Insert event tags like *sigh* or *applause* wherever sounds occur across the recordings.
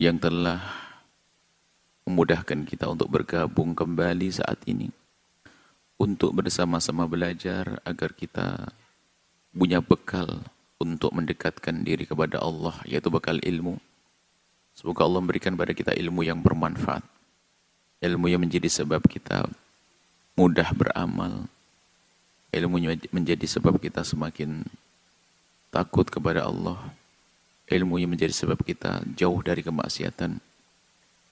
yang telah memudahkan kita untuk bergabung kembali saat ini untuk bersama-sama belajar agar kita punya bekal untuk mendekatkan diri kepada Allah yaitu bekal ilmu semoga Allah memberikan pada kita ilmu yang bermanfaat ilmu yang menjadi sebab kita mudah beramal ilmu yang menjadi sebab kita semakin takut kepada Allah ilmu yang menjadi sebab kita jauh dari kemaksiatan.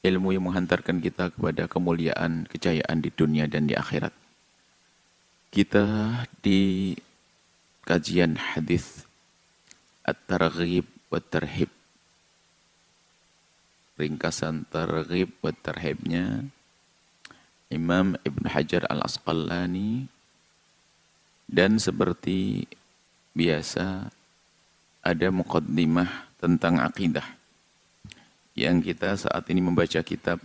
Ilmu yang menghantarkan kita kepada kemuliaan, kejayaan di dunia dan di akhirat. Kita di kajian hadis At-Targhib wa Tarhib. Ringkasan Targhib wa Tarhibnya Imam Ibn Hajar Al-Asqalani dan seperti biasa ada mukaddimah tentang akidah. Yang kita saat ini membaca kitab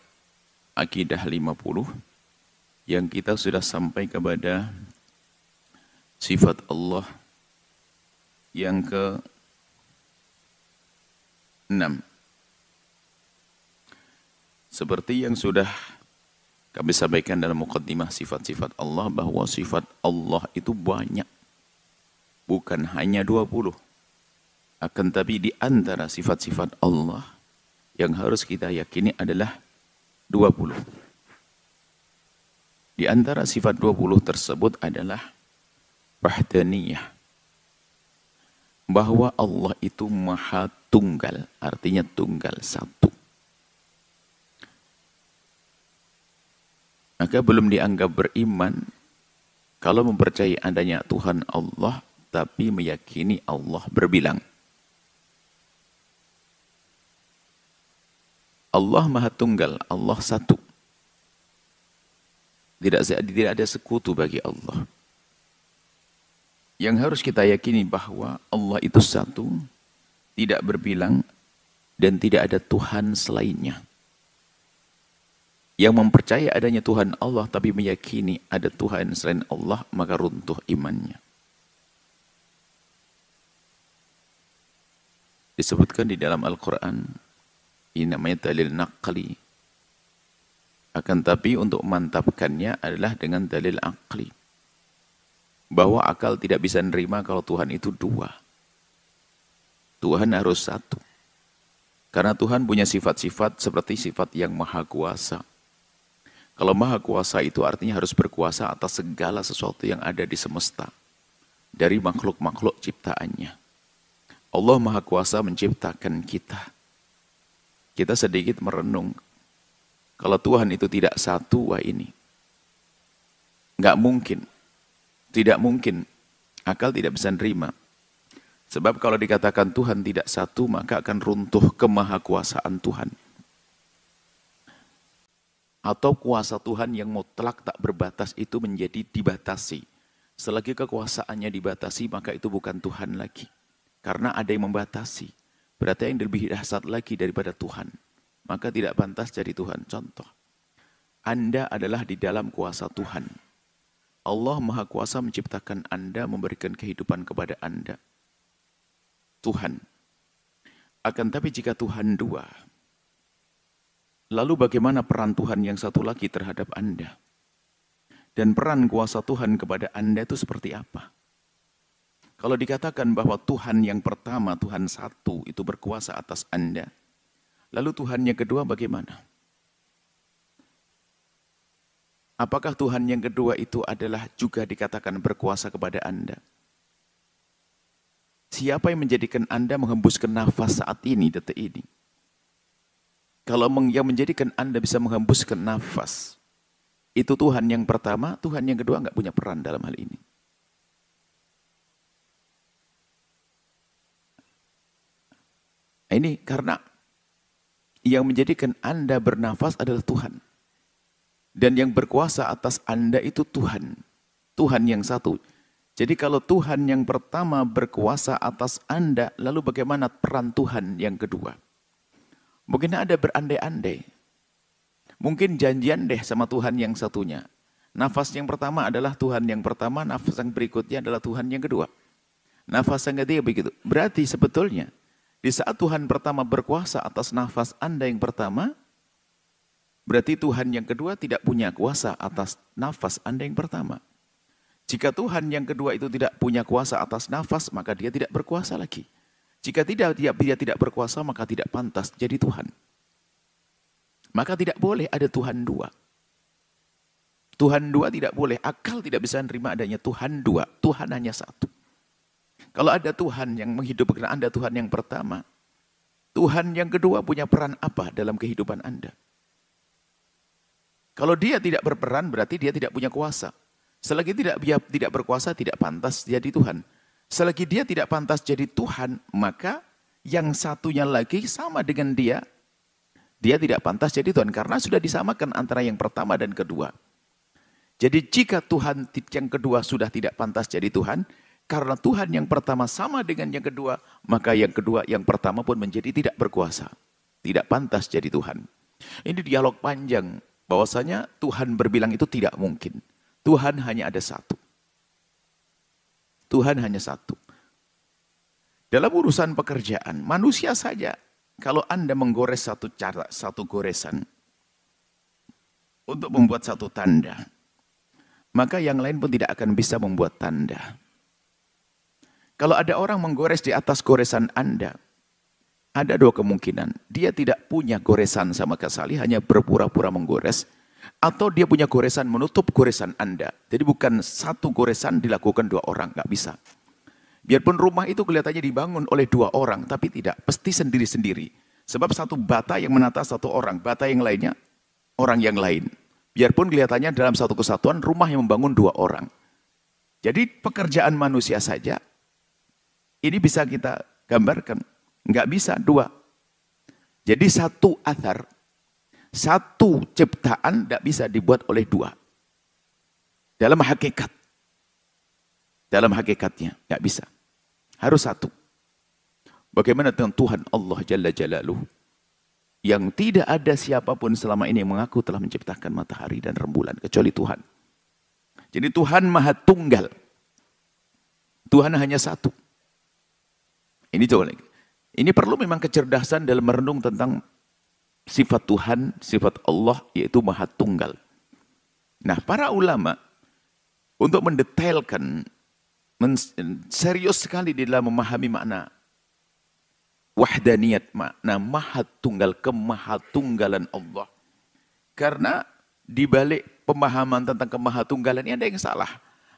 Akidah 50 yang kita sudah sampai kepada sifat Allah yang ke 6. Seperti yang sudah kami sampaikan dalam mukaddimah sifat-sifat Allah bahwa sifat Allah itu banyak. Bukan hanya 20. Akan tapi di antara sifat-sifat Allah yang harus kita yakini adalah 20. Di antara sifat 20 tersebut adalah wahdaniyah. Bahwa Allah itu maha tunggal, artinya tunggal satu. Maka belum dianggap beriman kalau mempercayai adanya Tuhan Allah tapi meyakini Allah berbilang. Allah Maha Tunggal, Allah satu. Tidak tidak ada sekutu bagi Allah. Yang harus kita yakini bahwa Allah itu satu, tidak berbilang dan tidak ada Tuhan selainnya. Yang mempercaya adanya Tuhan Allah tapi meyakini ada Tuhan selain Allah maka runtuh imannya. Disebutkan di dalam Al-Quran ini namanya dalil naqli. Akan tapi untuk mantapkannya adalah dengan dalil akli. Bahwa akal tidak bisa nerima kalau Tuhan itu dua. Tuhan harus satu. Karena Tuhan punya sifat-sifat seperti sifat yang maha kuasa. Kalau maha kuasa itu artinya harus berkuasa atas segala sesuatu yang ada di semesta. Dari makhluk-makhluk ciptaannya. Allah maha kuasa menciptakan kita kita sedikit merenung. Kalau Tuhan itu tidak satu, wah ini. Nggak mungkin. Tidak mungkin. Akal tidak bisa nerima. Sebab kalau dikatakan Tuhan tidak satu, maka akan runtuh kemahakuasaan Tuhan. Atau kuasa Tuhan yang mutlak tak berbatas itu menjadi dibatasi. Selagi kekuasaannya dibatasi, maka itu bukan Tuhan lagi. Karena ada yang membatasi. Berarti yang lebih dahsyat lagi daripada Tuhan. Maka tidak pantas jadi Tuhan. Contoh, Anda adalah di dalam kuasa Tuhan. Allah Maha Kuasa menciptakan Anda, memberikan kehidupan kepada Anda. Tuhan. Akan tapi jika Tuhan dua, lalu bagaimana peran Tuhan yang satu lagi terhadap Anda? Dan peran kuasa Tuhan kepada Anda itu seperti apa? Kalau dikatakan bahwa Tuhan yang pertama, Tuhan satu, itu berkuasa atas Anda. Lalu Tuhan yang kedua bagaimana? Apakah Tuhan yang kedua itu adalah juga dikatakan berkuasa kepada Anda? Siapa yang menjadikan Anda menghembuskan nafas saat ini, detik ini? Kalau yang menjadikan Anda bisa menghembuskan nafas, itu Tuhan yang pertama, Tuhan yang kedua nggak punya peran dalam hal ini. Nah, ini karena yang menjadikan Anda bernafas adalah Tuhan. Dan yang berkuasa atas Anda itu Tuhan. Tuhan yang satu. Jadi kalau Tuhan yang pertama berkuasa atas Anda, lalu bagaimana peran Tuhan yang kedua? Mungkin ada berandai-andai. Mungkin janjian deh sama Tuhan yang satunya. Nafas yang pertama adalah Tuhan yang pertama, nafas yang berikutnya adalah Tuhan yang kedua. Nafas yang ketiga begitu. Berarti sebetulnya di saat Tuhan pertama berkuasa atas nafas Anda yang pertama, berarti Tuhan yang kedua tidak punya kuasa atas nafas Anda yang pertama. Jika Tuhan yang kedua itu tidak punya kuasa atas nafas, maka dia tidak berkuasa lagi. Jika tidak dia, dia tidak berkuasa, maka tidak pantas jadi Tuhan. Maka tidak boleh ada Tuhan dua. Tuhan dua tidak boleh. Akal tidak bisa menerima adanya Tuhan dua. Tuhan hanya satu. Kalau ada Tuhan yang menghidupkan Anda, Tuhan yang pertama. Tuhan yang kedua punya peran apa dalam kehidupan Anda? Kalau dia tidak berperan berarti dia tidak punya kuasa. Selagi tidak dia tidak berkuasa tidak pantas jadi Tuhan. Selagi dia tidak pantas jadi Tuhan, maka yang satunya lagi sama dengan dia, dia tidak pantas jadi Tuhan karena sudah disamakan antara yang pertama dan kedua. Jadi jika Tuhan yang kedua sudah tidak pantas jadi Tuhan, karena Tuhan yang pertama sama dengan yang kedua, maka yang kedua yang pertama pun menjadi tidak berkuasa. Tidak pantas jadi Tuhan. Ini dialog panjang bahwasanya Tuhan berbilang itu tidak mungkin. Tuhan hanya ada satu. Tuhan hanya satu. Dalam urusan pekerjaan, manusia saja kalau Anda menggores satu cara, satu goresan untuk membuat satu tanda, maka yang lain pun tidak akan bisa membuat tanda. Kalau ada orang menggores di atas goresan Anda, ada dua kemungkinan. Dia tidak punya goresan sama kesali, hanya berpura-pura menggores. Atau dia punya goresan menutup goresan Anda. Jadi bukan satu goresan dilakukan dua orang, nggak bisa. Biarpun rumah itu kelihatannya dibangun oleh dua orang, tapi tidak, pasti sendiri-sendiri. Sebab satu bata yang menata satu orang, bata yang lainnya orang yang lain. Biarpun kelihatannya dalam satu kesatuan rumah yang membangun dua orang. Jadi pekerjaan manusia saja ini bisa kita gambarkan. Enggak bisa, dua. Jadi satu athar, satu ciptaan tidak bisa dibuat oleh dua. Dalam hakikat. Dalam hakikatnya, nggak bisa. Harus satu. Bagaimana dengan Tuhan Allah Jalla Jalaluh yang tidak ada siapapun selama ini yang mengaku telah menciptakan matahari dan rembulan kecuali Tuhan. Jadi Tuhan maha tunggal. Tuhan hanya satu. Ini coba lagi. Ini perlu memang kecerdasan dalam merenung tentang sifat Tuhan, sifat Allah yaitu Maha Tunggal. Nah, para ulama untuk mendetailkan men serius sekali di dalam memahami makna wahdaniyat makna maha tunggal kemahatunggalan Allah. Karena di balik pemahaman tentang kemahatunggalan ini ada yang salah.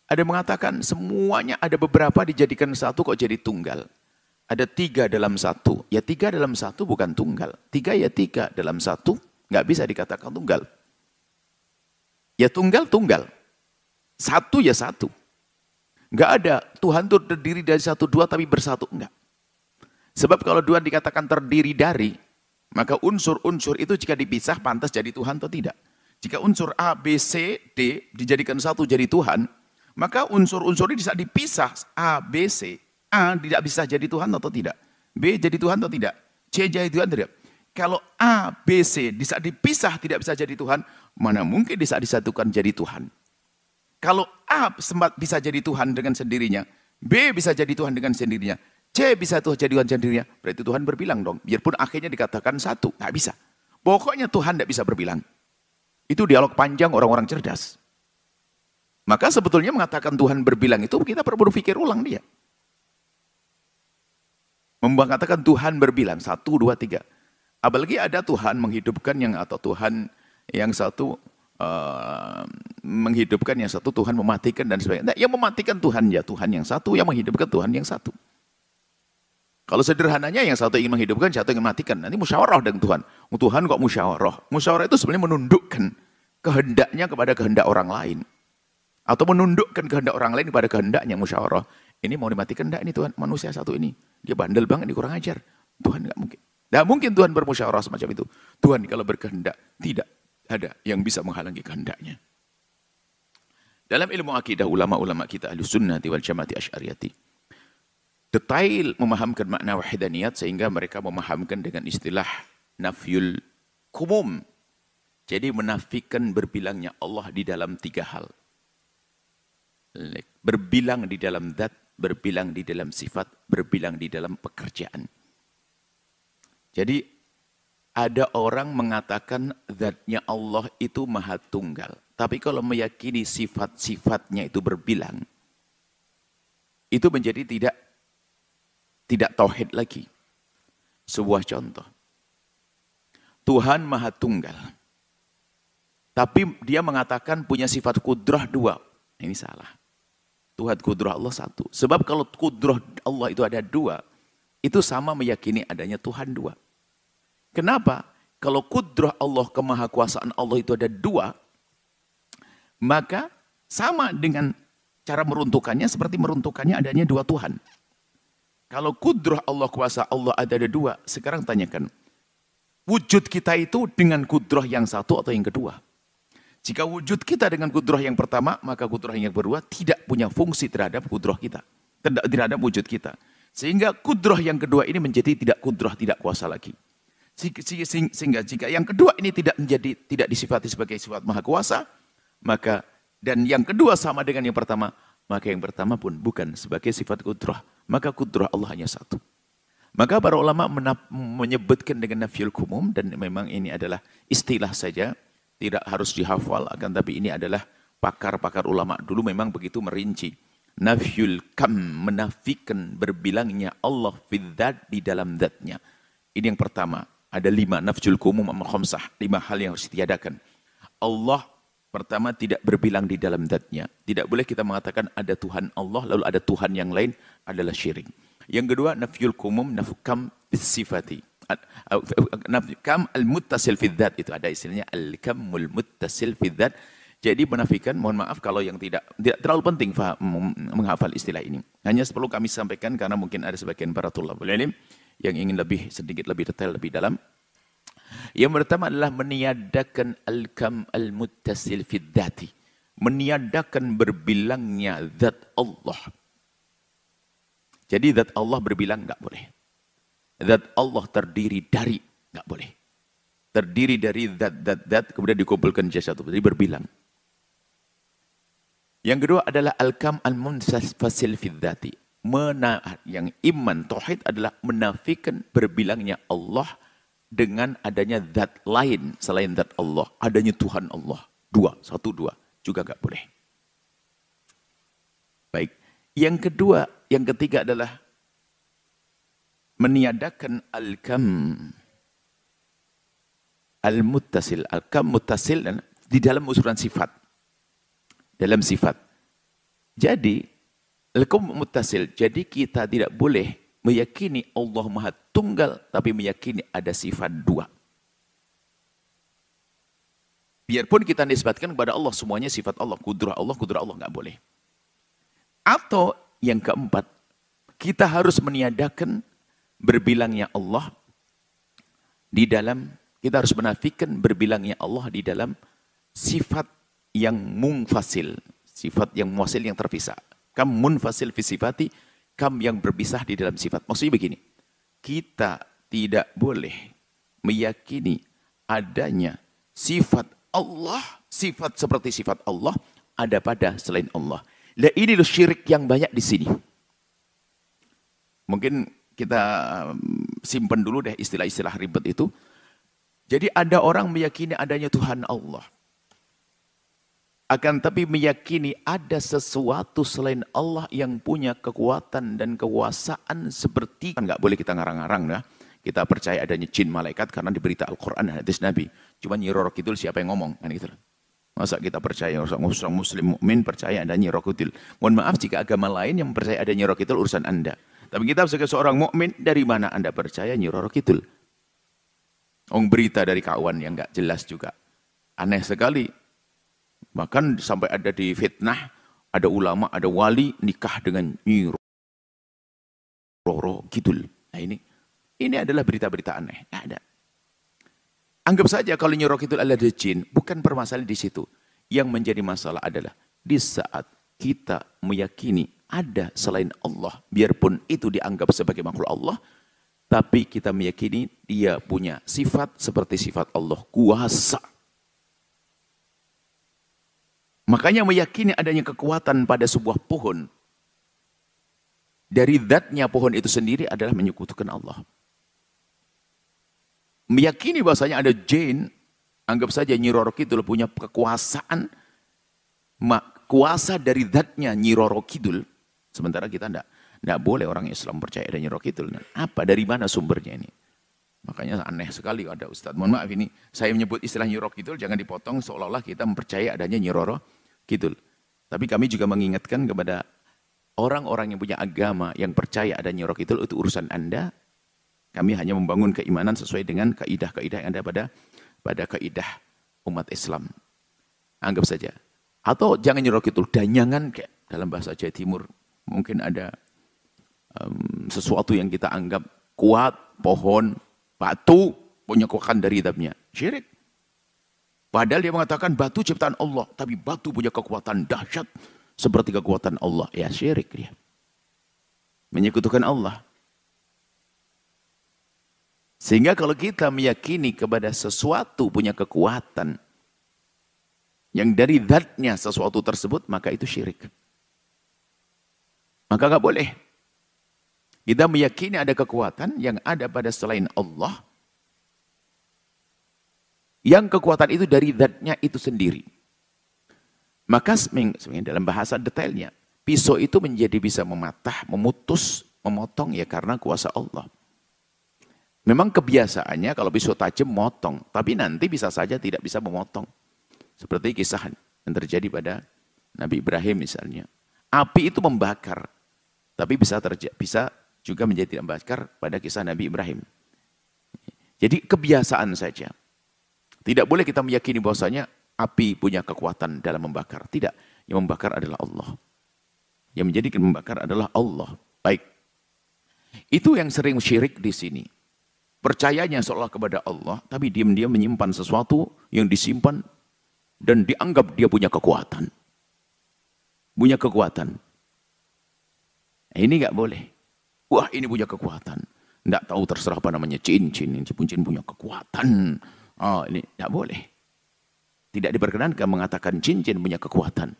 Ada yang mengatakan semuanya ada beberapa dijadikan satu kok jadi tunggal ada tiga dalam satu. Ya tiga dalam satu bukan tunggal. Tiga ya tiga dalam satu nggak bisa dikatakan tunggal. Ya tunggal tunggal. Satu ya satu. Nggak ada Tuhan itu terdiri dari satu dua tapi bersatu. nggak. Sebab kalau dua dikatakan terdiri dari, maka unsur-unsur itu jika dipisah pantas jadi Tuhan atau tidak. Jika unsur A, B, C, D dijadikan satu jadi Tuhan, maka unsur-unsur ini bisa dipisah A, B, C A tidak bisa jadi Tuhan atau tidak? B jadi Tuhan atau tidak? C jadi Tuhan atau tidak? Kalau A, B, C di saat dipisah tidak bisa jadi Tuhan, mana mungkin di saat disatukan jadi Tuhan? Kalau A sempat bisa jadi Tuhan dengan sendirinya, B bisa jadi Tuhan dengan sendirinya, C bisa tuh jadi Tuhan sendirinya, berarti Tuhan berbilang dong. Biarpun akhirnya dikatakan satu, nggak bisa. Pokoknya Tuhan tidak bisa berbilang. Itu dialog panjang orang-orang cerdas. Maka sebetulnya mengatakan Tuhan berbilang itu kita perlu berpikir ulang dia mengatakan Tuhan berbilang, satu, dua, tiga. Apalagi ada Tuhan menghidupkan yang atau Tuhan yang satu uh, menghidupkan yang satu, Tuhan mematikan dan sebagainya. Nah, yang mematikan Tuhan ya Tuhan yang satu, yang menghidupkan Tuhan yang satu. Kalau sederhananya yang satu ingin menghidupkan, satu ingin matikan. Nanti musyawarah dengan Tuhan. Oh, Tuhan kok musyawarah? Musyawarah itu sebenarnya menundukkan kehendaknya kepada kehendak orang lain. Atau menundukkan kehendak orang lain kepada kehendaknya musyawarah. Ini mau dimatikan enggak ini Tuhan? Manusia satu ini. Dia bandel banget, dia kurang ajar. Tuhan enggak mungkin. Enggak mungkin Tuhan bermusyawarah semacam itu. Tuhan kalau berkehendak, tidak ada yang bisa menghalangi kehendaknya. Dalam ilmu akidah ulama-ulama kita ahli sunnati wal jamati asyariyati. Detail memahamkan makna wahidaniyat sehingga mereka memahamkan dengan istilah nafyul kumum. Jadi menafikan berbilangnya Allah di dalam tiga hal. Berbilang di dalam zat, berbilang di dalam sifat, berbilang di dalam pekerjaan. Jadi ada orang mengatakan zatnya Allah itu maha tunggal. Tapi kalau meyakini sifat-sifatnya itu berbilang, itu menjadi tidak tidak tauhid lagi. Sebuah contoh. Tuhan maha tunggal. Tapi dia mengatakan punya sifat kudrah dua. Ini salah. Tuhan kudrah Allah satu. Sebab kalau Kudroh Allah itu ada dua, itu sama meyakini adanya Tuhan dua. Kenapa? Kalau Kudroh Allah, kemahakuasaan Allah itu ada dua, maka sama dengan cara meruntuhkannya seperti meruntuhkannya adanya dua Tuhan. Kalau Kudroh Allah, kuasa Allah ada ada dua, sekarang tanyakan, wujud kita itu dengan Kudroh yang satu atau yang kedua? Jika wujud kita dengan kudroh yang pertama, maka kudroh yang kedua tidak punya fungsi terhadap kudroh kita. Tidak terhadap wujud kita. Sehingga kudroh yang kedua ini menjadi tidak kudroh, tidak kuasa lagi. Sehingga jika yang kedua ini tidak menjadi tidak disifati sebagai sifat maha kuasa, maka dan yang kedua sama dengan yang pertama, maka yang pertama pun bukan sebagai sifat kudroh. Maka kudroh Allah hanya satu. Maka para ulama menyebutkan dengan nafiyul kumum dan memang ini adalah istilah saja tidak harus dihafal, akan tapi ini adalah pakar-pakar ulama. Dulu memang begitu merinci. Nafyul kam, menafikan berbilangnya Allah fiddat di dalam zatnya. Ini yang pertama. Ada lima, nafjul kumum amal khomsah. Lima hal yang harus ditiadakan. Allah pertama tidak berbilang di dalam zatnya. Tidak boleh kita mengatakan ada Tuhan Allah, lalu ada Tuhan yang lain adalah syirik. Yang kedua, nafyul kumum, nafkam bisifati kam al-muttasil fidzat itu ada istilahnya al-kamul muttasil fidzat. Jadi menafikan, mohon maaf kalau yang tidak tidak terlalu penting menghafal istilah ini. Hanya perlu kami sampaikan karena mungkin ada sebagian para tulabul ilim yang ingin lebih sedikit lebih detail lebih dalam. Yang pertama adalah meniadakan al-kam al-muttasil fidzati. Meniadakan berbilangnya zat Allah. Jadi zat Allah berbilang nggak boleh zat Allah terdiri dari nggak boleh terdiri dari zat zat zat kemudian dikumpulkan jadi satu jadi berbilang yang kedua adalah al-kam al munsas fasil dzati Mena yang iman tauhid adalah menafikan berbilangnya Allah dengan adanya zat lain selain zat Allah adanya Tuhan Allah dua satu dua juga nggak boleh baik yang kedua yang ketiga adalah meniadakan al-kam al-muttasil al-kam muttasil di dalam usuran sifat dalam sifat jadi al-kam muttasil jadi kita tidak boleh meyakini Allah Maha Tunggal tapi meyakini ada sifat dua biarpun kita nisbatkan kepada Allah semuanya sifat Allah kudrah Allah kudrah Allah nggak boleh atau yang keempat kita harus meniadakan berbilangnya Allah di dalam kita harus menafikan berbilangnya Allah di dalam sifat yang mungfasil, sifat yang muasil yang terpisah. Kam munfasil fi sifati, kam yang berpisah di dalam sifat. Maksudnya begini, kita tidak boleh meyakini adanya sifat Allah, sifat seperti sifat Allah ada pada selain Allah. Nah ini loh syirik yang banyak di sini. Mungkin kita simpen dulu deh istilah-istilah ribet itu. Jadi ada orang meyakini adanya Tuhan Allah. Akan tapi meyakini ada sesuatu selain Allah yang punya kekuatan dan kekuasaan seperti kan nggak boleh kita ngarang-ngarang nah. Kita percaya adanya jin malaikat karena diberita Al-Quran hadis Nabi. Cuma nyiror kidul siapa yang ngomong kan gitu. Masa kita percaya orang-orang muslim mukmin percaya adanya nyiror kidul. Mohon maaf jika agama lain yang percaya adanya nyiror kidul urusan Anda. Tapi kita sebagai seorang mukmin dari mana Anda percaya Nyiroro Kidul? Ong berita dari kawan yang nggak jelas juga. Aneh sekali. Bahkan sampai ada di fitnah, ada ulama, ada wali nikah dengan Nyiroro Kidul. Nah ini ini adalah berita-berita aneh. Nggak ada. Anggap saja kalau Nyiroro Kidul adalah jin, bukan permasalahan di situ. Yang menjadi masalah adalah di saat kita meyakini ada selain Allah. Biarpun itu dianggap sebagai makhluk Allah, tapi kita meyakini dia punya sifat seperti sifat Allah, kuasa. Makanya meyakini adanya kekuatan pada sebuah pohon. Dari zatnya pohon itu sendiri adalah menyekutukan Allah. Meyakini bahasanya ada jin, anggap saja Nyi Roro Kidul punya kekuasaan, kuasa dari zatnya Nyi Roro Kidul, Sementara kita enggak, enggak boleh orang Islam percaya adanya roh kidul. Apa, dari mana sumbernya ini? Makanya aneh sekali ada Ustadz. Mohon maaf ini, saya menyebut istilah nyiroh kidul, jangan dipotong seolah-olah kita mempercaya adanya roh kidul. Tapi kami juga mengingatkan kepada orang-orang yang punya agama, yang percaya adanya nyiro kidul, itu urusan Anda. Kami hanya membangun keimanan sesuai dengan kaidah-kaidah yang ada pada pada kaidah umat Islam. Anggap saja. Atau jangan nyiro kidul, danyangan kayak dalam bahasa Jawa Timur Mungkin ada um, sesuatu yang kita anggap kuat, pohon, batu, punya kekuatan dari hidupnya. Syirik. Padahal dia mengatakan batu ciptaan Allah, tapi batu punya kekuatan dahsyat seperti kekuatan Allah. Ya syirik dia. Menyekutukan Allah. Sehingga kalau kita meyakini kepada sesuatu punya kekuatan yang dari zatnya sesuatu tersebut, maka itu syirik. Maka nggak boleh. Kita meyakini ada kekuatan yang ada pada selain Allah. Yang kekuatan itu dari zatnya itu sendiri. Maka dalam bahasa detailnya, pisau itu menjadi bisa mematah, memutus, memotong ya karena kuasa Allah. Memang kebiasaannya kalau pisau tajam motong, tapi nanti bisa saja tidak bisa memotong. Seperti kisah yang terjadi pada Nabi Ibrahim misalnya. Api itu membakar, tapi bisa terja, bisa juga menjadi tidak membakar pada kisah Nabi Ibrahim. Jadi kebiasaan saja. Tidak boleh kita meyakini bahwasanya api punya kekuatan dalam membakar. Tidak. Yang membakar adalah Allah. Yang menjadi membakar adalah Allah. Baik. Itu yang sering syirik di sini. Percayanya seolah kepada Allah, tapi diam-diam menyimpan sesuatu yang disimpan dan dianggap dia punya kekuatan. Punya kekuatan. Ini nggak boleh. Wah ini punya kekuatan. Nggak tahu terserah apa namanya cincin. Cincin punya kekuatan. Oh ini nggak boleh. Tidak diperkenankan mengatakan cincin punya kekuatan.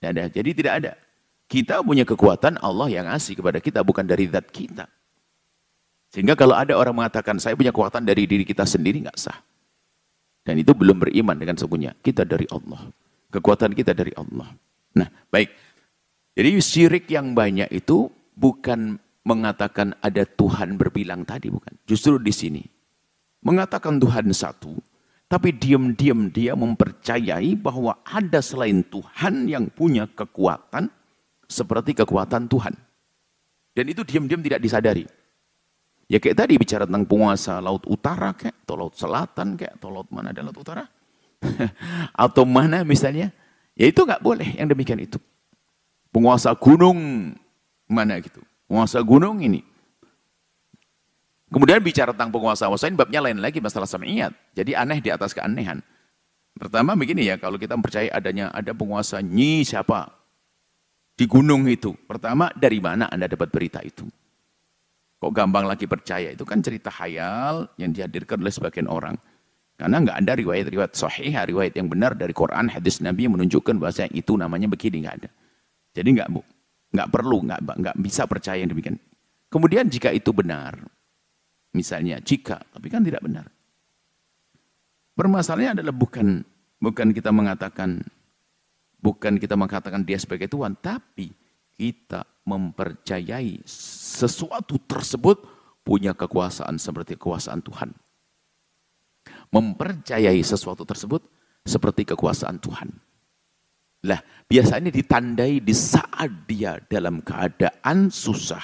Tidak ada. Jadi tidak ada. Kita punya kekuatan Allah yang ngasih kepada kita. Bukan dari zat kita. Sehingga kalau ada orang mengatakan saya punya kekuatan dari diri kita sendiri nggak sah. Dan itu belum beriman dengan sekunya. Kita dari Allah. Kekuatan kita dari Allah. Nah, baik. Jadi syirik yang banyak itu bukan mengatakan ada Tuhan berbilang tadi, bukan. Justru di sini. Mengatakan Tuhan satu, tapi diam-diam dia mempercayai bahwa ada selain Tuhan yang punya kekuatan seperti kekuatan Tuhan. Dan itu diam-diam tidak disadari. Ya kayak tadi bicara tentang penguasa laut utara kayak, atau laut selatan kayak, atau laut mana dan laut utara? *laughs* atau mana misalnya? Ya itu nggak boleh yang demikian itu penguasa gunung mana gitu. Penguasa gunung ini. Kemudian bicara tentang penguasa wasain, babnya lain lagi masalah samiyat. Jadi aneh di atas keanehan. Pertama begini ya, kalau kita percaya adanya ada penguasa nyi siapa di gunung itu. Pertama, dari mana Anda dapat berita itu? Kok gampang lagi percaya? Itu kan cerita hayal yang dihadirkan oleh sebagian orang. Karena nggak ada riwayat-riwayat sahih, riwayat yang benar dari Quran, hadis Nabi yang menunjukkan bahasa itu namanya begini, nggak ada. Jadi nggak bu, nggak perlu, nggak nggak bisa percaya yang demikian. Kemudian jika itu benar, misalnya jika, tapi kan tidak benar. Permasalahannya adalah bukan bukan kita mengatakan bukan kita mengatakan dia sebagai Tuhan, tapi kita mempercayai sesuatu tersebut punya kekuasaan seperti kekuasaan Tuhan. Mempercayai sesuatu tersebut seperti kekuasaan Tuhan. Lah, biasanya ditandai di saat dia dalam keadaan susah.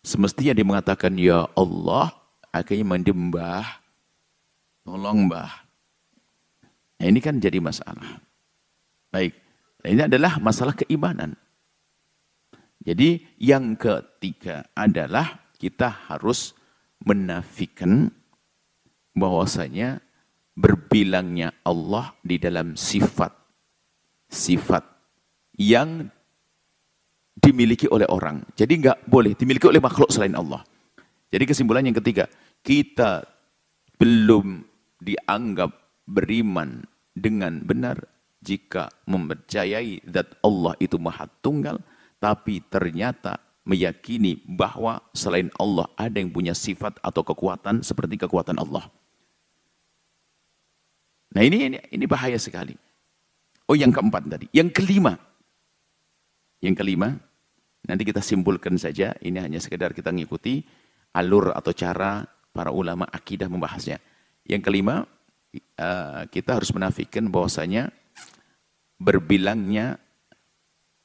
Semestinya dia mengatakan, Ya Allah, akhirnya mendembah, tolong mbah. Nah, ini kan jadi masalah. Baik, nah, ini adalah masalah keimanan. Jadi yang ketiga adalah kita harus menafikan bahwasanya berbilangnya Allah di dalam sifat sifat yang dimiliki oleh orang. Jadi nggak boleh dimiliki oleh makhluk selain Allah. Jadi kesimpulan yang ketiga, kita belum dianggap beriman dengan benar jika mempercayai zat Allah itu maha tunggal, tapi ternyata meyakini bahwa selain Allah ada yang punya sifat atau kekuatan seperti kekuatan Allah. Nah ini ini, ini bahaya sekali. Oh yang keempat tadi. Yang kelima. Yang kelima. Nanti kita simpulkan saja. Ini hanya sekedar kita mengikuti alur atau cara para ulama akidah membahasnya. Yang kelima. Eh, kita harus menafikan bahwasanya berbilangnya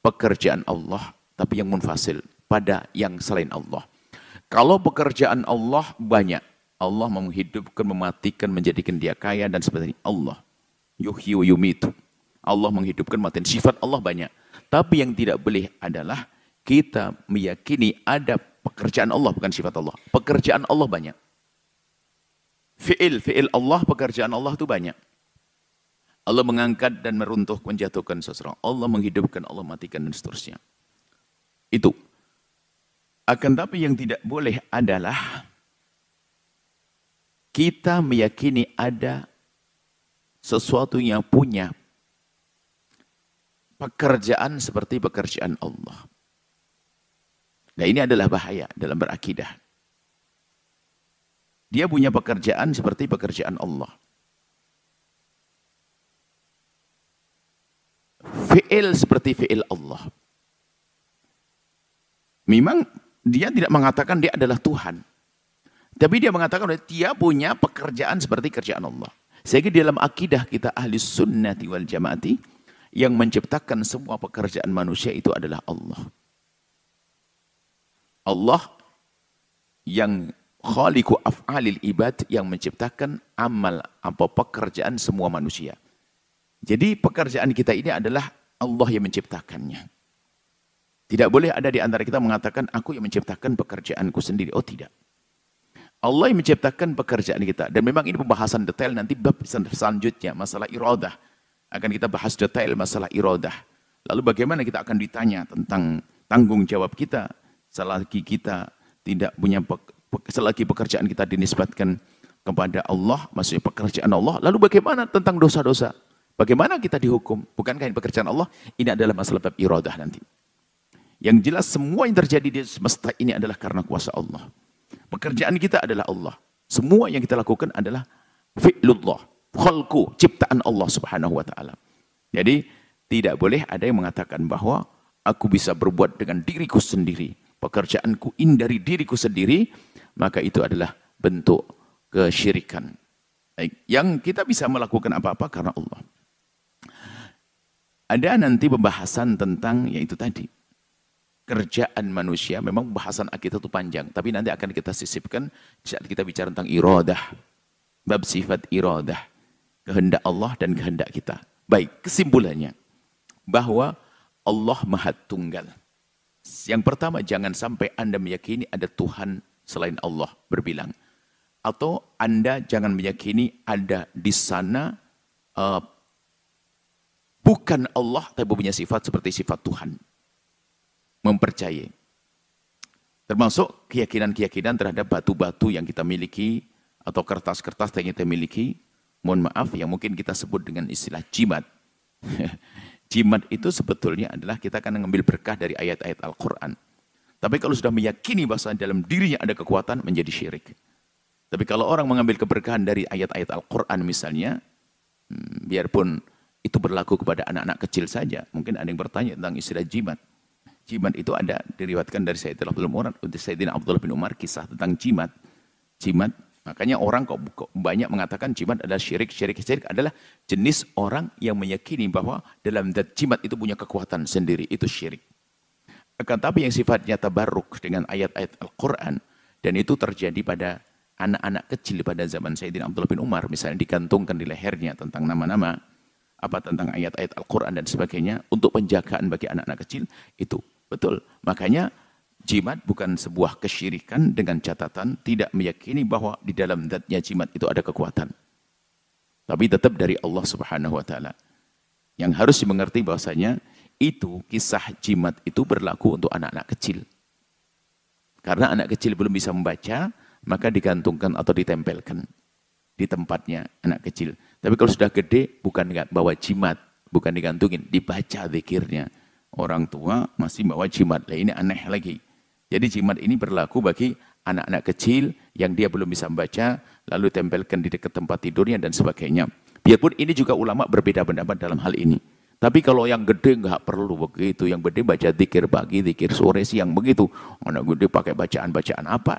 pekerjaan Allah tapi yang munfasil pada yang selain Allah. Kalau pekerjaan Allah banyak, Allah menghidupkan, mematikan, menjadikan dia kaya dan sebagainya. Allah. Yuhyi wa yumitu. Allah menghidupkan mati. Sifat Allah banyak. Tapi yang tidak boleh adalah kita meyakini ada pekerjaan Allah, bukan sifat Allah. Pekerjaan Allah banyak. Fi'il, fi'il Allah, pekerjaan Allah itu banyak. Allah mengangkat dan meruntuh, menjatuhkan seseorang. Allah menghidupkan, Allah matikan, dan seterusnya. Itu. Akan tapi yang tidak boleh adalah kita meyakini ada sesuatu yang punya pekerjaan seperti pekerjaan Allah. Nah ini adalah bahaya dalam berakidah. Dia punya pekerjaan seperti pekerjaan Allah. Fi'il seperti fi'il Allah. Memang dia tidak mengatakan dia adalah Tuhan. Tapi dia mengatakan dia punya pekerjaan seperti kerjaan Allah. Sehingga dalam akidah kita ahli sunnati wal jamaati, yang menciptakan semua pekerjaan manusia itu adalah Allah. Allah yang Khaliku af'alil ibad yang menciptakan amal apa pekerjaan semua manusia. Jadi pekerjaan kita ini adalah Allah yang menciptakannya. Tidak boleh ada di antara kita mengatakan aku yang menciptakan pekerjaanku sendiri. Oh tidak. Allah yang menciptakan pekerjaan kita. Dan memang ini pembahasan detail nanti bab selanjutnya masalah iradah akan kita bahas detail masalah irodah. Lalu bagaimana kita akan ditanya tentang tanggung jawab kita selagi kita tidak punya selagi pekerjaan kita dinisbatkan kepada Allah, maksudnya pekerjaan Allah. Lalu bagaimana tentang dosa-dosa? Bagaimana kita dihukum? Bukankah ini pekerjaan Allah? Ini adalah masalah bab irodah nanti. Yang jelas semua yang terjadi di semesta ini adalah karena kuasa Allah. Pekerjaan kita adalah Allah. Semua yang kita lakukan adalah fi'lullah kholku, ciptaan Allah subhanahu wa ta'ala. Jadi tidak boleh ada yang mengatakan bahwa aku bisa berbuat dengan diriku sendiri. Pekerjaanku in dari diriku sendiri, maka itu adalah bentuk kesyirikan. Baik, yang kita bisa melakukan apa-apa karena Allah. Ada nanti pembahasan tentang yaitu tadi kerjaan manusia memang bahasan akidah itu panjang tapi nanti akan kita sisipkan saat kita bicara tentang iradah bab sifat iradah kehendak Allah dan kehendak kita. Baik, kesimpulannya bahwa Allah Maha Tunggal. Yang pertama, jangan sampai Anda meyakini ada Tuhan selain Allah berbilang. Atau Anda jangan meyakini ada di sana uh, bukan Allah tapi punya sifat seperti sifat Tuhan. Mempercayai. Termasuk keyakinan-keyakinan terhadap batu-batu yang kita miliki atau kertas-kertas yang kita miliki mohon maaf yang mungkin kita sebut dengan istilah jimat. *laughs* jimat itu sebetulnya adalah kita akan mengambil berkah dari ayat-ayat Al-Quran. Tapi kalau sudah meyakini bahwa dalam dirinya ada kekuatan menjadi syirik. Tapi kalau orang mengambil keberkahan dari ayat-ayat Al-Quran misalnya, hmm, biarpun itu berlaku kepada anak-anak kecil saja. Mungkin ada yang bertanya tentang istilah jimat. Jimat itu ada diriwatkan dari Sayyidina Abdul Umar, Sayyidina Abdullah bin Umar kisah tentang jimat. Jimat Makanya orang kok, banyak mengatakan jimat adalah syirik. Syirik-syirik adalah jenis orang yang meyakini bahwa dalam zat jimat itu punya kekuatan sendiri. Itu syirik. Akan tapi yang sifatnya tabarruk dengan ayat-ayat Al-Quran. Dan itu terjadi pada anak-anak kecil pada zaman Sayyidina Abdullah bin Umar. Misalnya dikantungkan di lehernya tentang nama-nama. Apa tentang ayat-ayat Al-Quran dan sebagainya. Untuk penjagaan bagi anak-anak kecil itu. Betul. Makanya jimat bukan sebuah kesyirikan dengan catatan tidak meyakini bahwa di dalam zatnya jimat itu ada kekuatan. Tapi tetap dari Allah Subhanahu wa taala. Yang harus dimengerti bahwasanya itu kisah jimat itu berlaku untuk anak-anak kecil. Karena anak kecil belum bisa membaca, maka digantungkan atau ditempelkan di tempatnya anak kecil. Tapi kalau sudah gede, bukan bawa jimat, bukan digantungin, dibaca zikirnya. Orang tua masih bawa jimat, lah ini aneh lagi. Jadi jimat ini berlaku bagi anak-anak kecil yang dia belum bisa membaca, lalu tempelkan di dekat tempat tidurnya dan sebagainya. Biarpun ini juga ulama berbeda pendapat dalam hal ini. Tapi kalau yang gede nggak perlu begitu. Yang gede baca zikir pagi, zikir sore, sih yang begitu. Anak gede pakai bacaan-bacaan apa?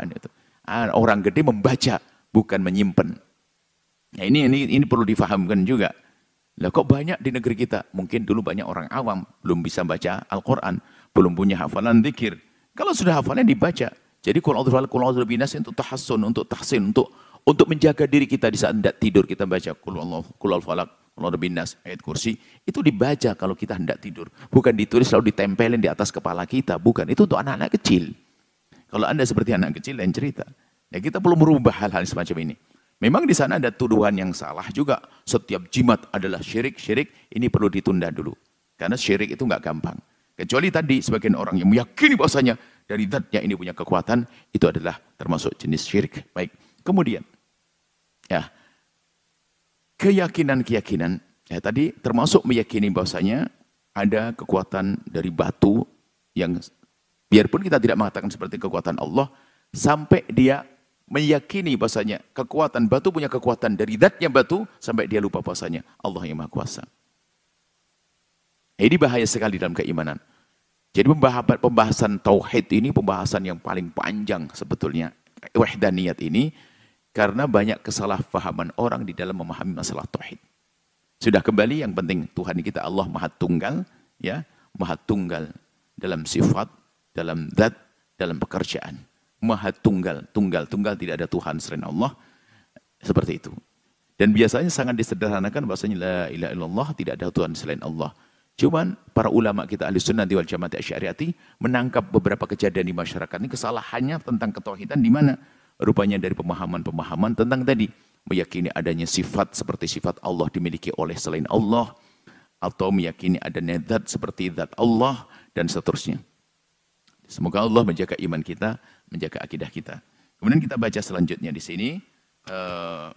Ah, orang gede membaca, bukan menyimpan. Nah ini, ini, ini perlu difahamkan juga. Lah kok banyak di negeri kita? Mungkin dulu banyak orang awam, belum bisa baca Al-Quran, belum punya hafalan zikir. Kalau sudah hafalnya dibaca. Jadi kul a'udzu kul a'udzu binas untuk tahassun, untuk tahsin, untuk untuk menjaga diri kita di saat hendak tidur kita baca kul Allah, kul al falak, kul al binas, ayat kursi. Itu dibaca kalau kita hendak tidur. Bukan ditulis lalu ditempelin di atas kepala kita, bukan. Itu untuk anak-anak kecil. Kalau Anda seperti anak kecil lain cerita. Ya kita perlu merubah hal-hal semacam ini. Memang di sana ada tuduhan yang salah juga. Setiap jimat adalah syirik, syirik ini perlu ditunda dulu. Karena syirik itu nggak gampang. Kecuali tadi sebagian orang yang meyakini bahwasanya dari zatnya ini punya kekuatan, itu adalah termasuk jenis syirik. Baik, kemudian ya keyakinan-keyakinan ya tadi termasuk meyakini bahwasanya ada kekuatan dari batu yang biarpun kita tidak mengatakan seperti kekuatan Allah sampai dia meyakini bahwasanya kekuatan batu punya kekuatan dari zatnya batu sampai dia lupa bahwasanya Allah yang Maha Kuasa. Eh, ini bahaya sekali dalam keimanan. Jadi pembahasan tauhid ini pembahasan yang paling panjang sebetulnya wahdaniyat ini karena banyak kesalahpahaman orang di dalam memahami masalah tauhid. Sudah kembali yang penting Tuhan kita Allah Maha Tunggal ya, Maha Tunggal dalam sifat, dalam zat, dalam pekerjaan. Maha Tunggal, tunggal, tunggal tidak ada Tuhan selain Allah. Seperti itu. Dan biasanya sangat disederhanakan bahasanya la ilaha illallah tidak ada Tuhan selain Allah. Cuman para ulama kita ahli sunnah wal jamaah asyariati menangkap beberapa kejadian di masyarakat ini kesalahannya tentang ketauhidan di mana rupanya dari pemahaman-pemahaman tentang tadi meyakini adanya sifat seperti sifat Allah dimiliki oleh selain Allah atau meyakini adanya zat seperti zat Allah dan seterusnya. Semoga Allah menjaga iman kita, menjaga akidah kita. Kemudian kita baca selanjutnya di sini eh,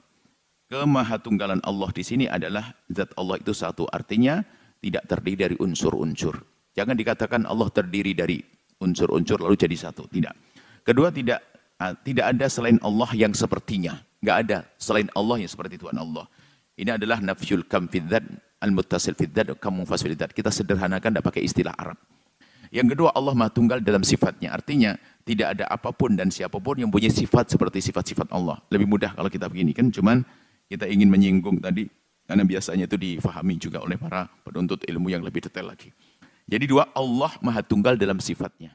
kemahatunggalan Allah di sini adalah zat Allah itu satu artinya tidak terdiri dari unsur-unsur. Jangan dikatakan Allah terdiri dari unsur-unsur lalu jadi satu. Tidak. Kedua tidak ah, tidak ada selain Allah yang sepertinya. Enggak ada selain Allah yang seperti Tuhan Allah. Ini adalah nafyul kam fidzat al-muttasil fidzat kamu fasilidat. Kita sederhanakan tidak pakai istilah Arab. Yang kedua Allah Maha Tunggal dalam sifatnya. Artinya tidak ada apapun dan siapapun yang punya sifat seperti sifat-sifat Allah. Lebih mudah kalau kita begini kan cuman kita ingin menyinggung tadi karena biasanya itu difahami juga oleh para penuntut ilmu yang lebih detail lagi. Jadi dua, Allah maha tunggal dalam sifatnya.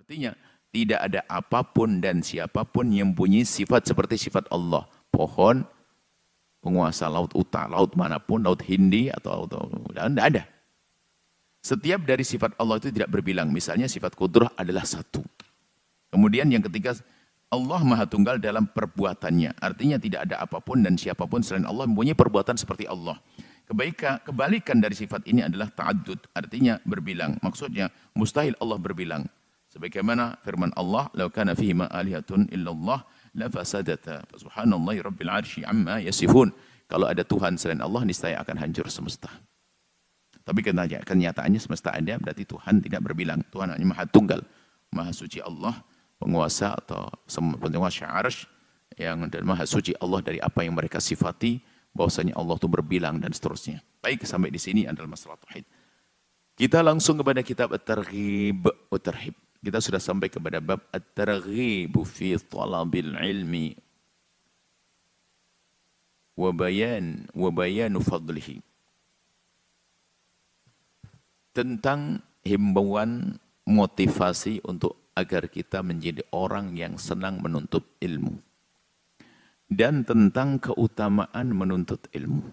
Artinya, tidak ada apapun dan siapapun yang punya sifat seperti sifat Allah. Pohon, penguasa laut utara, laut manapun, laut Hindi atau laut tidak ada. Setiap dari sifat Allah itu tidak berbilang. Misalnya sifat kudrah adalah satu. Kemudian yang ketiga, Allah Maha Tunggal dalam perbuatannya. Artinya tidak ada apapun dan siapapun selain Allah mempunyai perbuatan seperti Allah. Kebaikan, kebalikan dari sifat ini adalah ta'addud, artinya berbilang. Maksudnya mustahil Allah berbilang. Sebagaimana firman Allah, "Lau kana fihi ma alihatun illallah la fasadata." Subhanallahi rabbil arsy amma yasifun. Kalau ada Tuhan selain Allah, niscaya akan hancur semesta. Tapi kenyataannya semesta ada, berarti Tuhan tidak berbilang. Tuhan hanya maha tunggal, maha suci Allah, penguasa atau penguasa arsy yang dan maha suci Allah dari apa yang mereka sifati bahwasanya Allah itu berbilang dan seterusnya. Baik sampai di sini adalah masalah tauhid. Kita langsung kepada kitab At-Targhib At-Tarhib. Kita sudah sampai kepada bab At-Targhib fi talabil ilmi wa bayan wa fadlihi. Tentang himbauan motivasi untuk agar kita menjadi orang yang senang menuntut ilmu. Dan tentang keutamaan menuntut ilmu.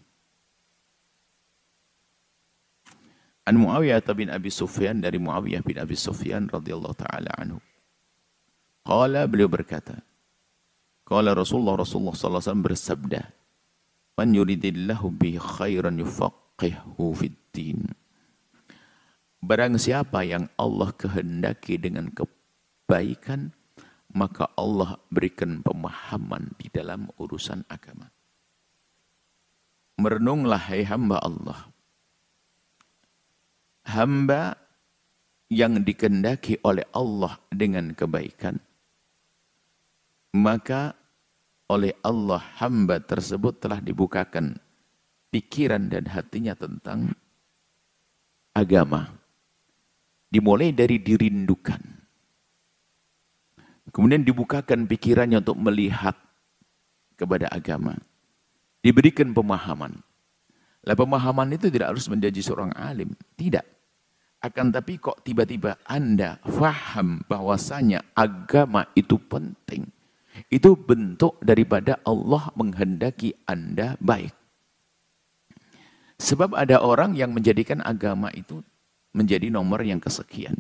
An Muawiyah bin Abi Sufyan dari Muawiyah bin Abi Sufyan radhiyallahu taala anhu. Qala beliau berkata, Qala Rasulullah Rasulullah sallallahu alaihi wasallam bersabda, "Man yuridillahu bi khairan yufaqqihhu fid din." Barang siapa yang Allah kehendaki dengan kepastian kebaikan, maka Allah berikan pemahaman di dalam urusan agama. Merenunglah hai hamba Allah. Hamba yang dikendaki oleh Allah dengan kebaikan, maka oleh Allah hamba tersebut telah dibukakan pikiran dan hatinya tentang agama. Dimulai dari dirindukan. Kemudian dibukakan pikirannya untuk melihat kepada agama. Diberikan pemahaman. Lah pemahaman itu tidak harus menjadi seorang alim. Tidak. Akan tapi kok tiba-tiba Anda faham bahwasanya agama itu penting. Itu bentuk daripada Allah menghendaki Anda baik. Sebab ada orang yang menjadikan agama itu menjadi nomor yang kesekian.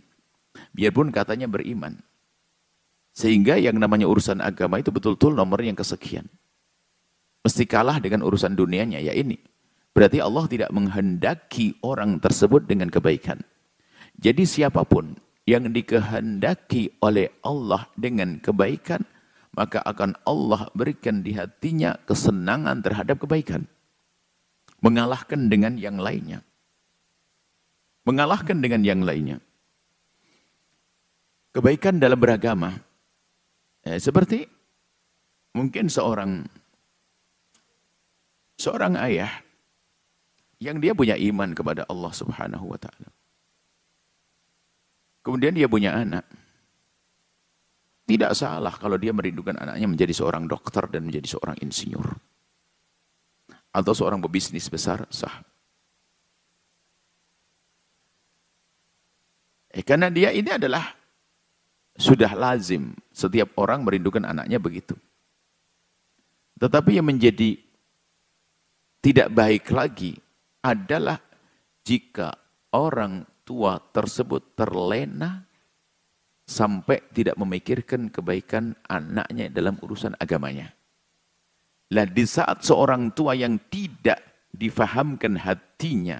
Biarpun katanya beriman. Sehingga yang namanya urusan agama itu betul-betul nomor yang kesekian. Mesti kalah dengan urusan dunianya, ya ini. Berarti Allah tidak menghendaki orang tersebut dengan kebaikan. Jadi siapapun yang dikehendaki oleh Allah dengan kebaikan, maka akan Allah berikan di hatinya kesenangan terhadap kebaikan. Mengalahkan dengan yang lainnya. Mengalahkan dengan yang lainnya. Kebaikan dalam beragama Ya, seperti mungkin seorang seorang ayah yang dia punya iman kepada Allah Subhanahu wa taala. Kemudian dia punya anak. Tidak salah kalau dia merindukan anaknya menjadi seorang dokter dan menjadi seorang insinyur. Atau seorang pebisnis besar, sah. Eh, karena dia ini adalah sudah lazim. Setiap orang merindukan anaknya begitu. Tetapi yang menjadi tidak baik lagi adalah jika orang tua tersebut terlena sampai tidak memikirkan kebaikan anaknya dalam urusan agamanya. Nah, di saat seorang tua yang tidak difahamkan hatinya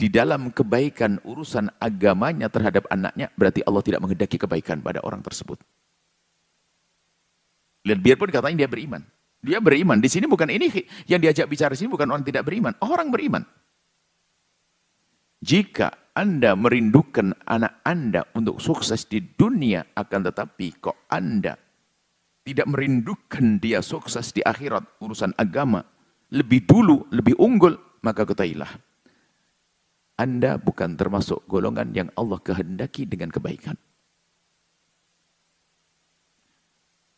di dalam kebaikan urusan agamanya terhadap anaknya, berarti Allah tidak menghendaki kebaikan pada orang tersebut. Lihat, biarpun katanya dia beriman. Dia beriman. Di sini bukan ini yang diajak bicara di sini bukan orang tidak beriman, orang beriman. Jika Anda merindukan anak Anda untuk sukses di dunia, akan tetapi kok Anda tidak merindukan dia sukses di akhirat urusan agama, lebih dulu, lebih unggul, maka ketahuilah anda bukan termasuk golongan yang Allah kehendaki dengan kebaikan.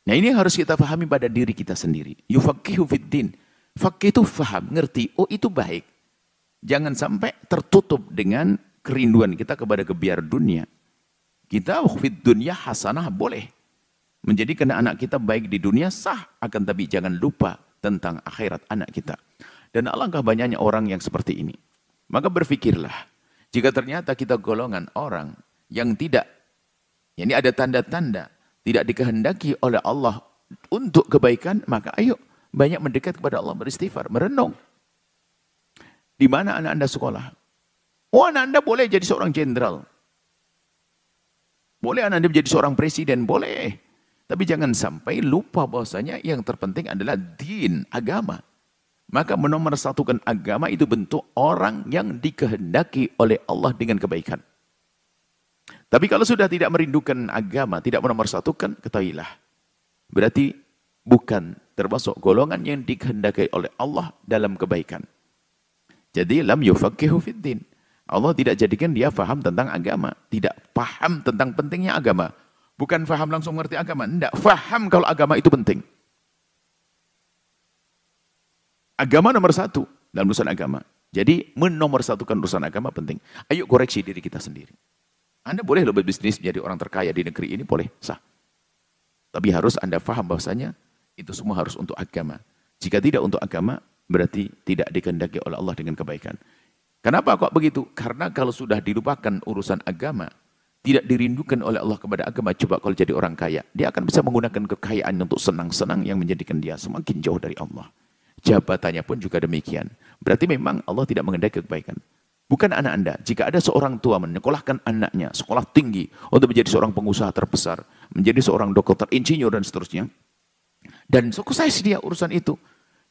Nah ini yang harus kita pahami pada diri kita sendiri. Yufakihu fiddin. Fakih itu faham, ngerti. Oh itu baik. Jangan sampai tertutup dengan kerinduan kita kepada kebiar dunia. Kita fit dunia hasanah boleh. Menjadikan anak kita baik di dunia sah. Akan tapi jangan lupa tentang akhirat anak kita. Dan alangkah banyaknya orang yang seperti ini. Maka berfikirlah, jika ternyata kita golongan orang yang tidak, ini ada tanda-tanda, tidak dikehendaki oleh Allah untuk kebaikan, maka ayo banyak mendekat kepada Allah, beristighfar, merenung. Di mana anak anda sekolah? Oh anak anda boleh jadi seorang jenderal. Boleh anak anda menjadi seorang presiden, boleh. Tapi jangan sampai lupa bahwasanya yang terpenting adalah din, agama. Maka menomorsatukan agama itu bentuk orang yang dikehendaki oleh Allah dengan kebaikan. Tapi kalau sudah tidak merindukan agama, tidak menomorsatukan, ketahuilah. Berarti bukan termasuk golongan yang dikehendaki oleh Allah dalam kebaikan. Jadi lam yufakihu fiddin. Allah tidak jadikan dia faham tentang agama. Tidak paham tentang pentingnya agama. Bukan faham langsung mengerti agama. Tidak, faham kalau agama itu penting. Agama nomor satu dalam urusan agama. Jadi menomorsatukan urusan agama penting. Ayo koreksi diri kita sendiri. Anda boleh lo berbisnis menjadi orang terkaya di negeri ini, boleh, sah. Tapi harus Anda faham bahwasanya itu semua harus untuk agama. Jika tidak untuk agama, berarti tidak dikendaki oleh Allah dengan kebaikan. Kenapa kok begitu? Karena kalau sudah dilupakan urusan agama, tidak dirindukan oleh Allah kepada agama, coba kalau jadi orang kaya, dia akan bisa menggunakan kekayaan untuk senang-senang yang menjadikan dia semakin jauh dari Allah. Jabatannya pun juga demikian. Berarti memang Allah tidak mengendaki kebaikan. Bukan anak Anda. Jika ada seorang tua menyekolahkan anaknya, sekolah tinggi, untuk menjadi seorang pengusaha terbesar, menjadi seorang dokter, insinyur, dan seterusnya. Dan sukses dia urusan itu.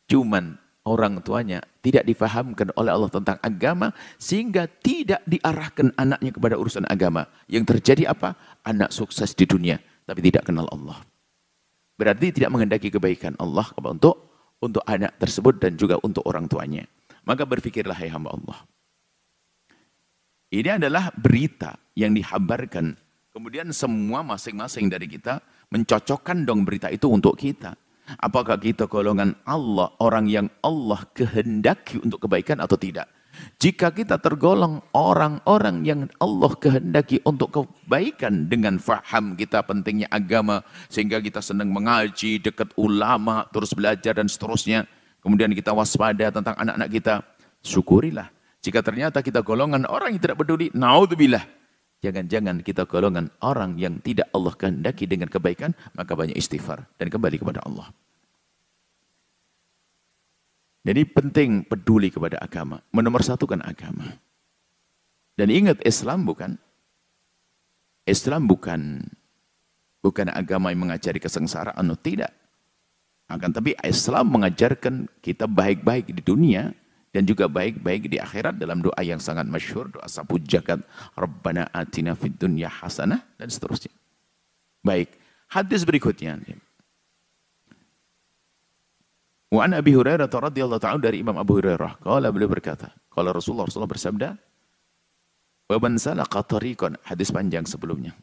Cuman orang tuanya tidak difahamkan oleh Allah tentang agama, sehingga tidak diarahkan anaknya kepada urusan agama. Yang terjadi apa? Anak sukses di dunia, tapi tidak kenal Allah. Berarti tidak mengendaki kebaikan Allah untuk untuk anak tersebut dan juga untuk orang tuanya. Maka berfikirlah hai hamba Allah. Ini adalah berita yang dihabarkan. Kemudian semua masing-masing dari kita mencocokkan dong berita itu untuk kita. Apakah kita golongan Allah, orang yang Allah kehendaki untuk kebaikan atau tidak? Jika kita tergolong orang-orang yang Allah kehendaki untuk kebaikan dengan faham kita pentingnya agama, sehingga kita senang mengaji, dekat ulama, terus belajar dan seterusnya, kemudian kita waspada tentang anak-anak kita, syukurilah. Jika ternyata kita golongan orang yang tidak peduli, naudzubillah. Jangan-jangan kita golongan orang yang tidak Allah kehendaki dengan kebaikan, maka banyak istighfar dan kembali kepada Allah. Jadi penting peduli kepada agama, satu kan agama. Dan ingat Islam bukan Islam bukan bukan agama yang mengajari kesengsaraan atau tidak. Akan tapi Islam mengajarkan kita baik-baik di dunia dan juga baik-baik di akhirat dalam doa yang sangat masyhur doa sabu jagat Rabbana atina fid dunya hasanah dan seterusnya. Baik, hadis berikutnya. Wa an Abi Hurairah radhiyallahu ta'ala dari Imam Abu Hurairah. Kala beliau berkata, kalau Rasulullah Rasulullah bersabda, "Wa man salaka tariqan," hadis panjang sebelumnya.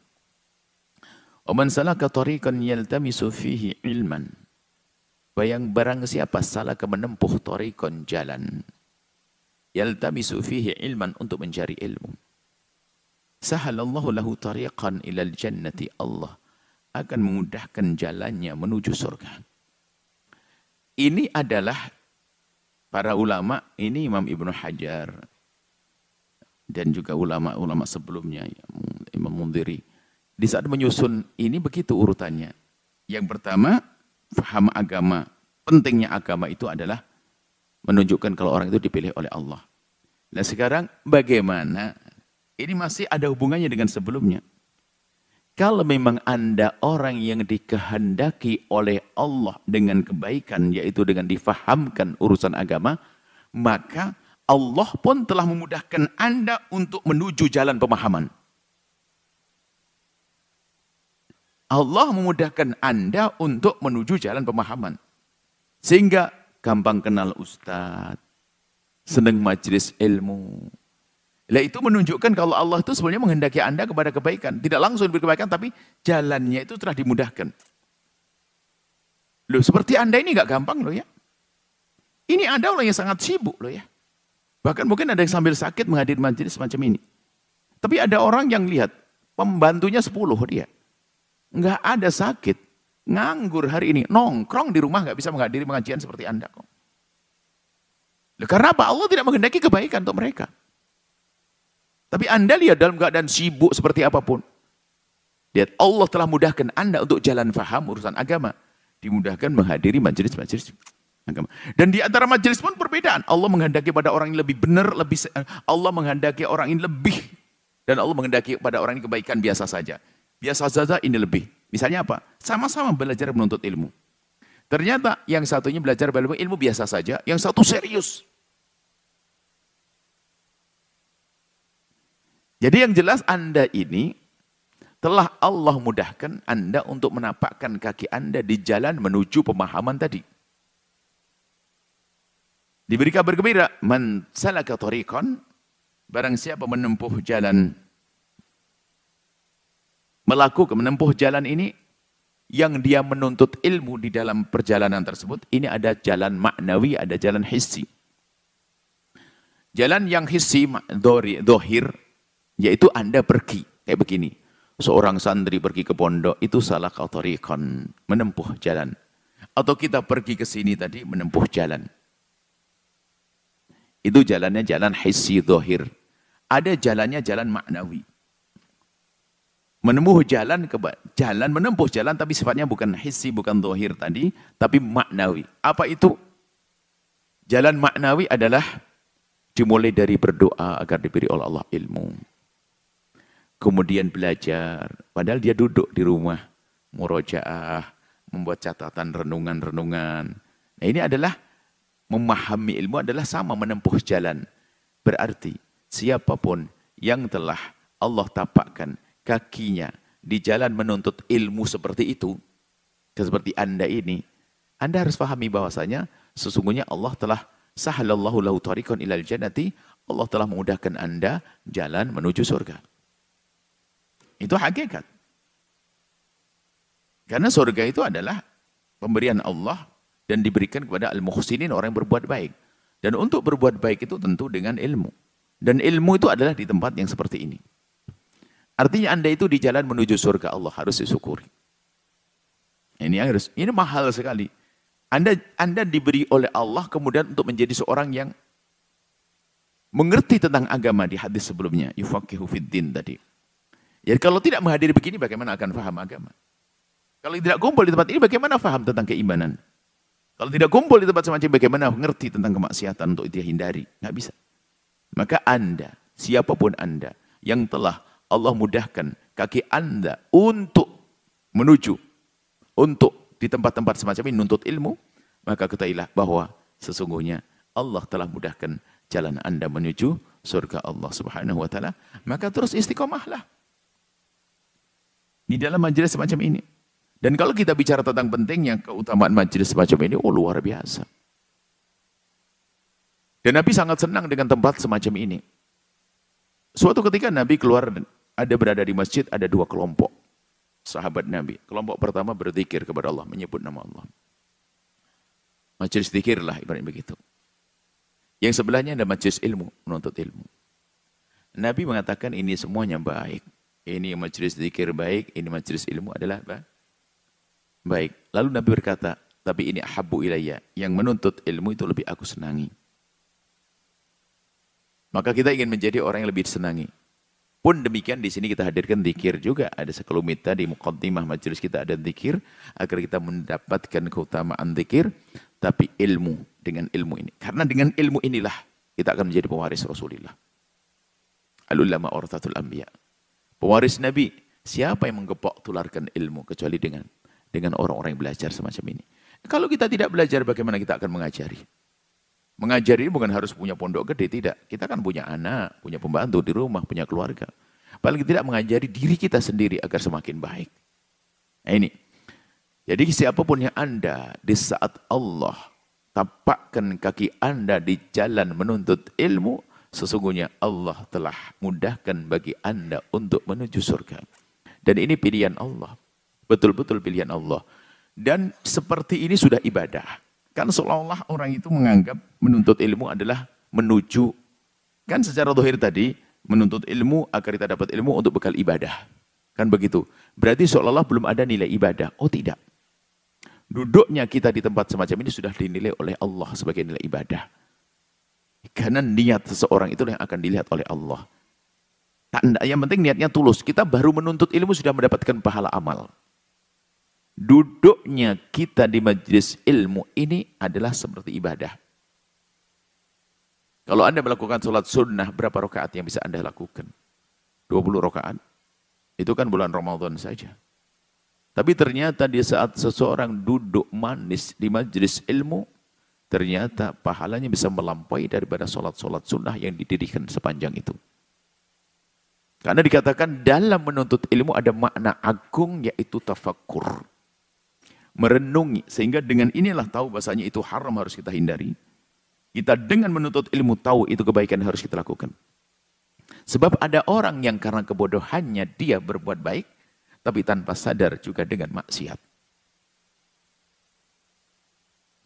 "Wa man salaka tariqan yaltamisu fihi ilman." Bayang barang siapa salah ke menempuh tariqan jalan. Yaltamisu fihi ilman untuk mencari ilmu. Sahalallahu lahu tariqan ilal jannati Allah akan memudahkan jalannya menuju surga. Ini adalah para ulama, ini Imam Ibnu Hajar dan juga ulama-ulama sebelumnya, Imam Mundiri. Di saat menyusun ini begitu urutannya. Yang pertama, faham agama. Pentingnya agama itu adalah menunjukkan kalau orang itu dipilih oleh Allah. Nah sekarang bagaimana? Ini masih ada hubungannya dengan sebelumnya. Kalau memang Anda orang yang dikehendaki oleh Allah dengan kebaikan, yaitu dengan difahamkan urusan agama, maka Allah pun telah memudahkan Anda untuk menuju jalan pemahaman. Allah memudahkan Anda untuk menuju jalan pemahaman. Sehingga gampang kenal ustadz, seneng majelis ilmu, lah itu menunjukkan kalau Allah itu sebenarnya menghendaki Anda kepada kebaikan. Tidak langsung diberi kebaikan, tapi jalannya itu telah dimudahkan. Loh, seperti Anda ini nggak gampang loh ya. Ini anda orang yang sangat sibuk loh ya. Bahkan mungkin ada yang sambil sakit menghadiri majelis semacam ini. Tapi ada orang yang lihat, pembantunya 10 dia. Nggak ada sakit, nganggur hari ini, nongkrong di rumah nggak bisa menghadiri pengajian seperti Anda kok. Loh, karena apa? Allah tidak menghendaki kebaikan untuk mereka. Tapi Anda lihat dalam keadaan sibuk seperti apapun. Lihat Allah telah mudahkan Anda untuk jalan faham urusan agama. Dimudahkan menghadiri majelis-majelis agama. Dan di antara majelis pun perbedaan. Allah menghendaki pada orang yang lebih benar, lebih Allah menghendaki orang yang lebih dan Allah menghendaki pada orang yang kebaikan biasa saja. Biasa saja ini lebih. Misalnya apa? Sama-sama belajar menuntut ilmu. Ternyata yang satunya belajar ilmu, ilmu biasa saja, yang satu serius. Jadi yang jelas Anda ini telah Allah mudahkan Anda untuk menapakkan kaki Anda di jalan menuju pemahaman tadi. Diberi kabar gembira, man salaka tariqan, barang siapa menempuh jalan melakukan menempuh jalan ini yang dia menuntut ilmu di dalam perjalanan tersebut, ini ada jalan maknawi, ada jalan hissi. Jalan yang hissi, dohir, yaitu Anda pergi. Kayak begini. Seorang santri pergi ke pondok, itu salah kautorikon. Menempuh jalan. Atau kita pergi ke sini tadi, menempuh jalan. Itu jalannya jalan hissi dohir. Ada jalannya jalan maknawi. Menempuh jalan ke jalan menempuh jalan tapi sifatnya bukan hissi bukan dohir tadi tapi maknawi. Apa itu? Jalan maknawi adalah dimulai dari berdoa agar diberi oleh Allah ilmu kemudian belajar. Padahal dia duduk di rumah, murojaah, membuat catatan renungan-renungan. Nah ini adalah memahami ilmu adalah sama menempuh jalan. Berarti siapapun yang telah Allah tapakkan kakinya di jalan menuntut ilmu seperti itu, seperti anda ini, anda harus pahami bahwasanya sesungguhnya Allah telah sahalallahu lahu tariqan ilal jannati, Allah telah memudahkan anda jalan menuju surga. Itu hakikat. Karena surga itu adalah pemberian Allah dan diberikan kepada al-muhsinin orang yang berbuat baik. Dan untuk berbuat baik itu tentu dengan ilmu. Dan ilmu itu adalah di tempat yang seperti ini. Artinya Anda itu di jalan menuju surga Allah harus disyukuri. Ini harus ini mahal sekali. Anda Anda diberi oleh Allah kemudian untuk menjadi seorang yang mengerti tentang agama di hadis sebelumnya, yufaqihu fid tadi. Ya kalau tidak menghadiri begini bagaimana akan faham agama? Kalau tidak kumpul di tempat ini bagaimana faham tentang keimanan? Kalau tidak kumpul di tempat semacam bagaimana mengerti tentang kemaksiatan untuk dia hindari? Nggak bisa. Maka Anda, siapapun Anda yang telah Allah mudahkan kaki Anda untuk menuju, untuk di tempat-tempat semacam ini nuntut ilmu, maka ketahuilah bahwa sesungguhnya Allah telah mudahkan jalan Anda menuju surga Allah Subhanahu wa taala, maka terus istiqomahlah. Di dalam majelis semacam ini. Dan kalau kita bicara tentang pentingnya keutamaan majelis semacam ini, oh luar biasa. Dan Nabi sangat senang dengan tempat semacam ini. Suatu ketika Nabi keluar, ada berada di masjid, ada dua kelompok. Sahabat Nabi. Kelompok pertama berzikir kepada Allah, menyebut nama Allah. Majelis zikir lah ibarat begitu. Yang sebelahnya ada majelis ilmu, menuntut ilmu. Nabi mengatakan ini semuanya baik. Ini majelis zikir baik, ini majelis ilmu adalah apa? Baik. Lalu Nabi berkata, tapi ini habbu ilayya. Yang menuntut ilmu itu lebih aku senangi. Maka kita ingin menjadi orang yang lebih disenangi. Pun demikian di sini kita hadirkan zikir juga. Ada sekelumit tadi muqaddimah majelis kita ada zikir agar kita mendapatkan keutamaan zikir tapi ilmu dengan ilmu ini. Karena dengan ilmu inilah kita akan menjadi pewaris Rasulullah. Al ulama orthatul anbiya. Pewaris Nabi, siapa yang menggepok tularkan ilmu kecuali dengan dengan orang-orang yang belajar semacam ini. Kalau kita tidak belajar bagaimana kita akan mengajari? Mengajari bukan harus punya pondok gede, tidak. Kita kan punya anak, punya pembantu di rumah, punya keluarga. Paling tidak mengajari diri kita sendiri agar semakin baik. Nah ini. Jadi siapapun yang Anda di saat Allah tapakkan kaki Anda di jalan menuntut ilmu, Sesungguhnya Allah telah mudahkan bagi Anda untuk menuju surga. Dan ini pilihan Allah. Betul-betul pilihan Allah. Dan seperti ini sudah ibadah. Kan seolah-olah orang itu menganggap menuntut ilmu adalah menuju. Kan secara dohir tadi, menuntut ilmu agar kita dapat ilmu untuk bekal ibadah. Kan begitu. Berarti seolah-olah belum ada nilai ibadah. Oh tidak. Duduknya kita di tempat semacam ini sudah dinilai oleh Allah sebagai nilai ibadah. Karena niat seseorang itu yang akan dilihat oleh Allah. Tanda, yang penting niatnya tulus. Kita baru menuntut ilmu sudah mendapatkan pahala amal. Duduknya kita di majelis ilmu ini adalah seperti ibadah. Kalau Anda melakukan sholat sunnah, berapa rakaat yang bisa Anda lakukan? 20 rakaat? Itu kan bulan Ramadan saja. Tapi ternyata di saat seseorang duduk manis di majelis ilmu, ternyata pahalanya bisa melampaui daripada sholat-sholat sunnah yang didirikan sepanjang itu. Karena dikatakan dalam menuntut ilmu ada makna agung yaitu tafakur. Merenungi. Sehingga dengan inilah tahu bahasanya itu haram harus kita hindari. Kita dengan menuntut ilmu tahu itu kebaikan harus kita lakukan. Sebab ada orang yang karena kebodohannya dia berbuat baik, tapi tanpa sadar juga dengan maksiat.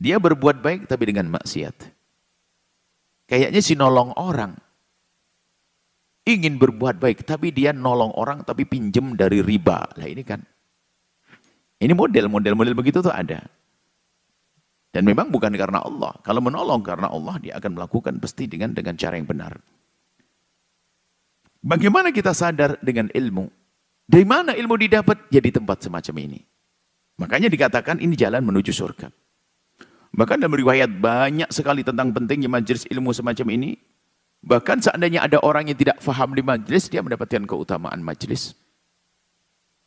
Dia berbuat baik tapi dengan maksiat. Kayaknya si nolong orang. Ingin berbuat baik tapi dia nolong orang tapi pinjem dari riba. lah ini kan. Ini model-model-model begitu tuh ada. Dan memang bukan karena Allah. Kalau menolong karena Allah, dia akan melakukan pasti dengan dengan cara yang benar. Bagaimana kita sadar dengan ilmu? Dari mana ilmu didapat? Ya tempat semacam ini. Makanya dikatakan ini jalan menuju surga. Bahkan dalam riwayat banyak sekali tentang pentingnya majelis ilmu semacam ini. Bahkan seandainya ada orang yang tidak faham di majelis, dia mendapatkan keutamaan majelis.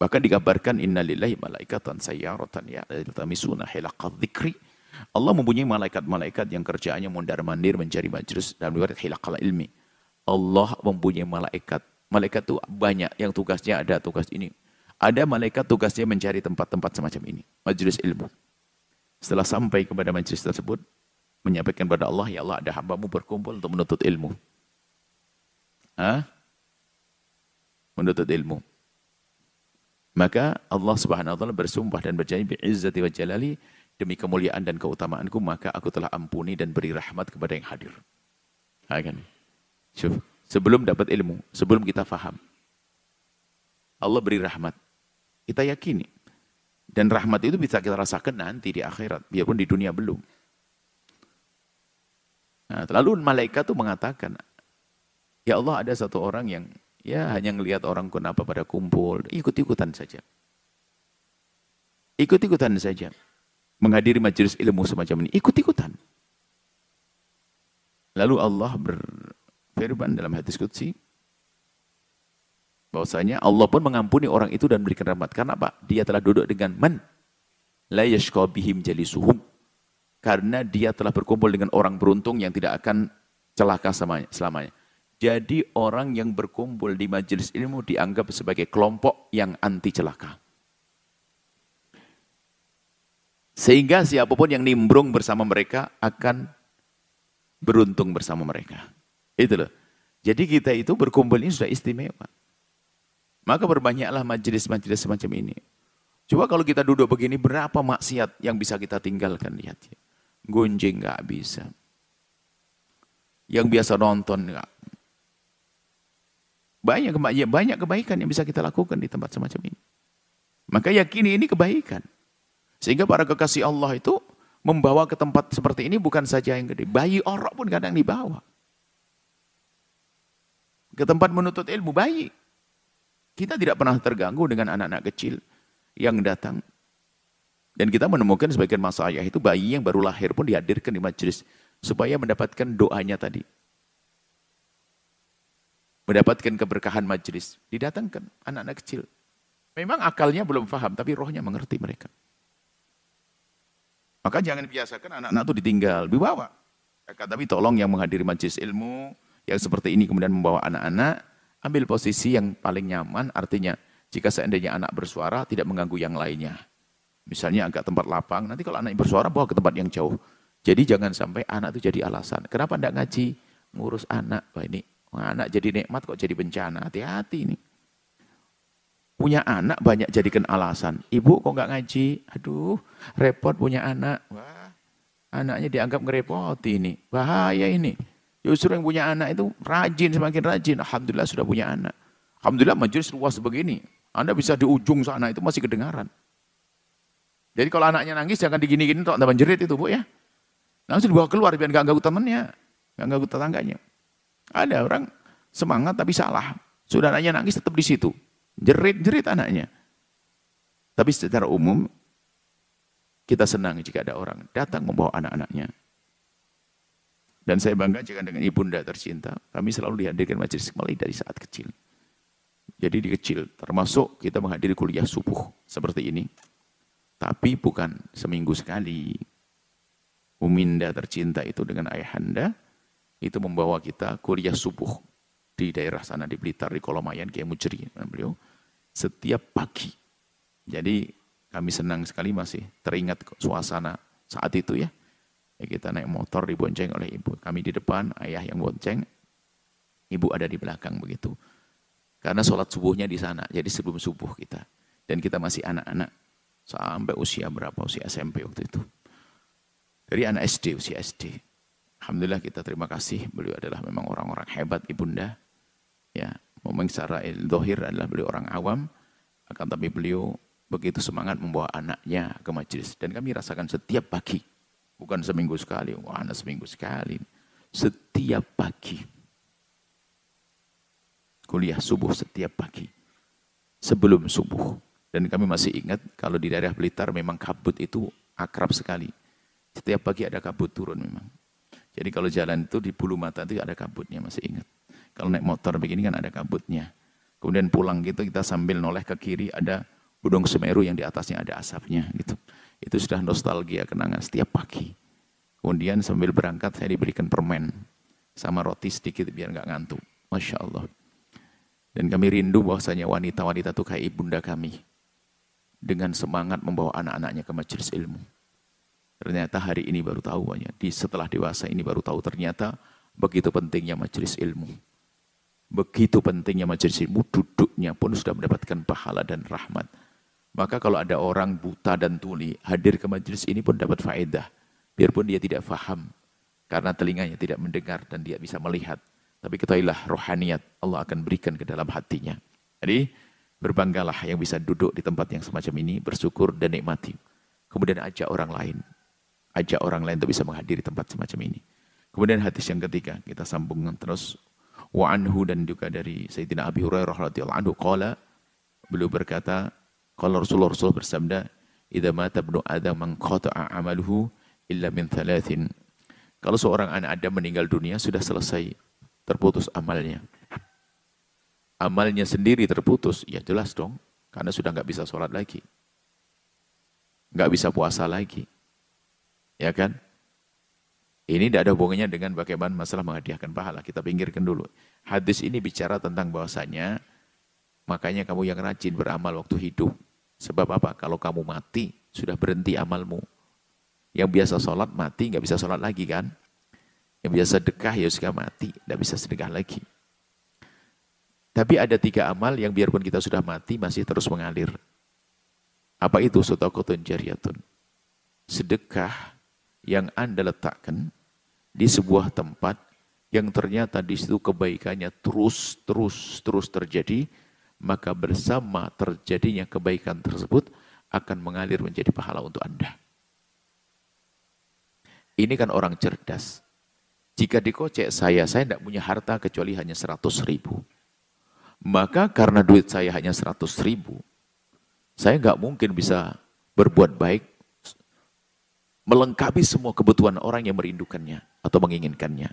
Bahkan dikabarkan innalillahi malaikatan sayyaratan ya'tamisuna hilaqa dzikri. Allah mempunyai malaikat-malaikat yang kerjaannya mondar-mandir mencari majelis dalam riwayat hilaqal ilmi. Allah mempunyai malaikat. Malaikat itu banyak yang tugasnya ada tugas ini. Ada malaikat tugasnya mencari tempat-tempat semacam ini, majelis ilmu. Setelah sampai kepada majelis tersebut, menyampaikan kepada Allah, ya Allah ada hambamu berkumpul untuk menuntut ilmu. Hah? Menuntut ilmu. Maka Allah Subhanahu wa taala bersumpah dan berjanji bi'izzati wa jalali demi kemuliaan dan keutamaanku maka aku telah ampuni dan beri rahmat kepada yang hadir. Ha kan? Sebelum dapat ilmu, sebelum kita faham. Allah beri rahmat. Kita yakini dan rahmat itu bisa kita rasakan nanti di akhirat, biarpun di dunia belum. Nah, lalu malaikat tuh mengatakan, Ya Allah ada satu orang yang ya hanya ngelihat orang kenapa pada kumpul, ikut-ikutan saja. Ikut-ikutan saja. Menghadiri majelis ilmu semacam ini, ikut-ikutan. Lalu Allah berfirman dalam hadis Qutsi Bahwasanya Allah pun mengampuni orang itu dan memberikan rahmat. Karena apa? Dia telah duduk dengan man. La bihim jalisuhum. Karena dia telah berkumpul dengan orang beruntung yang tidak akan celaka selamanya. Jadi orang yang berkumpul di majelis ilmu dianggap sebagai kelompok yang anti celaka. Sehingga siapapun yang nimbrung bersama mereka akan beruntung bersama mereka. Itu loh. Jadi kita itu berkumpul ini sudah istimewa. Maka berbanyaklah majelis-majelis semacam ini. Coba kalau kita duduk begini, berapa maksiat yang bisa kita tinggalkan? Lihat ya. Gunjing nggak bisa. Yang biasa nonton nggak. Banyak, ya banyak kebaikan yang bisa kita lakukan di tempat semacam ini. Maka yakini ini kebaikan. Sehingga para kekasih Allah itu membawa ke tempat seperti ini bukan saja yang gede. Bayi orang pun kadang dibawa. Ke tempat menuntut ilmu, bayi. Kita tidak pernah terganggu dengan anak-anak kecil yang datang. Dan kita menemukan sebagian masa ayah itu bayi yang baru lahir pun dihadirkan di majelis supaya mendapatkan doanya tadi. Mendapatkan keberkahan majelis. Didatangkan anak-anak kecil. Memang akalnya belum paham, tapi rohnya mengerti mereka. Maka jangan biasakan anak-anak itu ditinggal, dibawa. Tapi tolong yang menghadiri majelis ilmu, yang seperti ini kemudian membawa anak-anak, Ambil posisi yang paling nyaman, artinya jika seandainya anak bersuara tidak mengganggu yang lainnya. Misalnya agak tempat lapang, nanti kalau anak bersuara bawa ke tempat yang jauh. Jadi jangan sampai anak itu jadi alasan. Kenapa tidak ngaji? Ngurus anak. Wah ini anak jadi nikmat kok jadi bencana. Hati-hati ini Punya anak banyak jadikan alasan. Ibu kok nggak ngaji? Aduh, repot punya anak. Wah, anaknya dianggap ngerepoti ini. Bahaya ini. Justru ya, yang punya anak itu rajin, semakin rajin. Alhamdulillah sudah punya anak. Alhamdulillah majelis luas begini. Anda bisa di ujung sana itu masih kedengaran. Jadi kalau anaknya nangis jangan digini-gini tok anda jerit itu Bu ya. Langsung dibawa keluar biar nggak ganggu temannya, nggak ganggu tetangganya. Ada orang semangat tapi salah. Sudah anaknya nangis tetap di situ. Jerit-jerit anaknya. Tapi secara umum kita senang jika ada orang datang membawa anak-anaknya dan saya bangga jika dengan ibunda tercinta. Kami selalu dihadirkan majelis kembali dari saat kecil. Jadi di kecil, termasuk kita menghadiri kuliah subuh seperti ini. Tapi bukan seminggu sekali. Uminda tercinta itu dengan ayahanda, itu membawa kita kuliah subuh di daerah sana di Blitar di Kolomayan Kiai Mujri beliau setiap pagi. Jadi kami senang sekali masih teringat suasana saat itu ya. Ya, kita naik motor dibonceng oleh ibu. Kami di depan, ayah yang bonceng, ibu ada di belakang begitu. Karena sholat subuhnya di sana, jadi sebelum subuh kita. Dan kita masih anak-anak, sampai usia berapa, usia SMP waktu itu. Dari anak SD, usia SD. Alhamdulillah kita terima kasih, beliau adalah memang orang-orang hebat ibunda. Ya, memang secara dohir adalah beliau orang awam, akan tapi beliau begitu semangat membawa anaknya ke majelis. Dan kami rasakan setiap pagi Bukan seminggu sekali, wah anak seminggu sekali. Setiap pagi. Kuliah subuh setiap pagi. Sebelum subuh. Dan kami masih ingat kalau di daerah Blitar memang kabut itu akrab sekali. Setiap pagi ada kabut turun memang. Jadi kalau jalan itu di bulu mata itu ada kabutnya, masih ingat. Kalau naik motor begini kan ada kabutnya. Kemudian pulang gitu kita sambil noleh ke kiri ada gunung Semeru yang di atasnya ada asapnya gitu itu sudah nostalgia kenangan setiap pagi. Kemudian sambil berangkat saya diberikan permen sama roti sedikit biar nggak ngantuk. Masya Allah. Dan kami rindu bahwasanya wanita-wanita itu kayak ibunda kami. Dengan semangat membawa anak-anaknya ke majelis ilmu. Ternyata hari ini baru tahu hanya di setelah dewasa ini baru tahu ternyata begitu pentingnya majelis ilmu. Begitu pentingnya majelis ilmu duduknya pun sudah mendapatkan pahala dan rahmat. Maka kalau ada orang buta dan tuli hadir ke majelis ini pun dapat faedah. Biarpun dia tidak faham karena telinganya tidak mendengar dan dia bisa melihat. Tapi ketahuilah rohaniat Allah akan berikan ke dalam hatinya. Jadi berbanggalah yang bisa duduk di tempat yang semacam ini, bersyukur dan nikmati. Kemudian ajak orang lain. Ajak orang lain untuk bisa menghadiri tempat semacam ini. Kemudian hadis yang ketiga kita sambung terus wa anhu dan juga dari Sayyidina Abi Hurairah radhiyallahu anhu qala beliau berkata kalau Rasulullah, Rasulullah bersabda, "Idza mata ibnu Adam man qata'a amaluhu illa min thalathin." Kalau seorang anak Adam meninggal dunia sudah selesai terputus amalnya. Amalnya sendiri terputus, ya jelas dong, karena sudah nggak bisa sholat lagi, nggak bisa puasa lagi, ya kan? Ini tidak ada hubungannya dengan bagaimana masalah menghadiahkan pahala. Kita pinggirkan dulu. Hadis ini bicara tentang bahwasanya makanya kamu yang rajin beramal waktu hidup. Sebab apa? Kalau kamu mati, sudah berhenti amalmu. Yang biasa sholat mati, nggak bisa sholat lagi kan? Yang biasa sedekah ya sudah mati, nggak bisa sedekah lagi. Tapi ada tiga amal yang biarpun kita sudah mati, masih terus mengalir. Apa itu sotokotun jariyatun? Sedekah yang Anda letakkan di sebuah tempat yang ternyata di situ kebaikannya terus, terus, terus terjadi maka bersama terjadinya kebaikan tersebut akan mengalir menjadi pahala untuk Anda. Ini kan orang cerdas. Jika dikocek saya, saya tidak punya harta kecuali hanya 100 ribu. Maka karena duit saya hanya 100 ribu, saya nggak mungkin bisa berbuat baik, melengkapi semua kebutuhan orang yang merindukannya atau menginginkannya.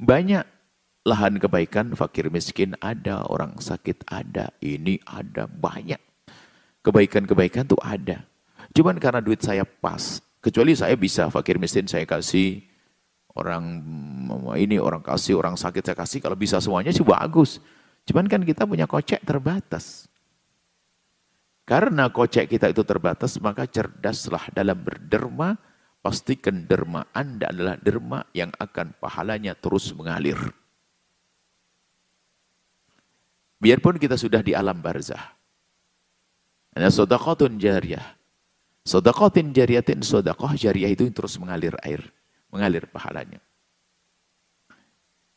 Banyak lahan kebaikan, fakir miskin ada, orang sakit ada, ini ada, banyak. Kebaikan-kebaikan tuh ada. Cuman karena duit saya pas, kecuali saya bisa fakir miskin saya kasih, orang ini orang kasih, orang sakit saya kasih, kalau bisa semuanya sih bagus. Cuman kan kita punya kocek terbatas. Karena kocek kita itu terbatas, maka cerdaslah dalam berderma, pastikan derma Anda adalah derma yang akan pahalanya terus mengalir. Biarpun kita sudah di alam barzah. Ada sodakotun jariah. Sodakotin jariatin sodakoh jariah itu terus mengalir air. Mengalir pahalanya.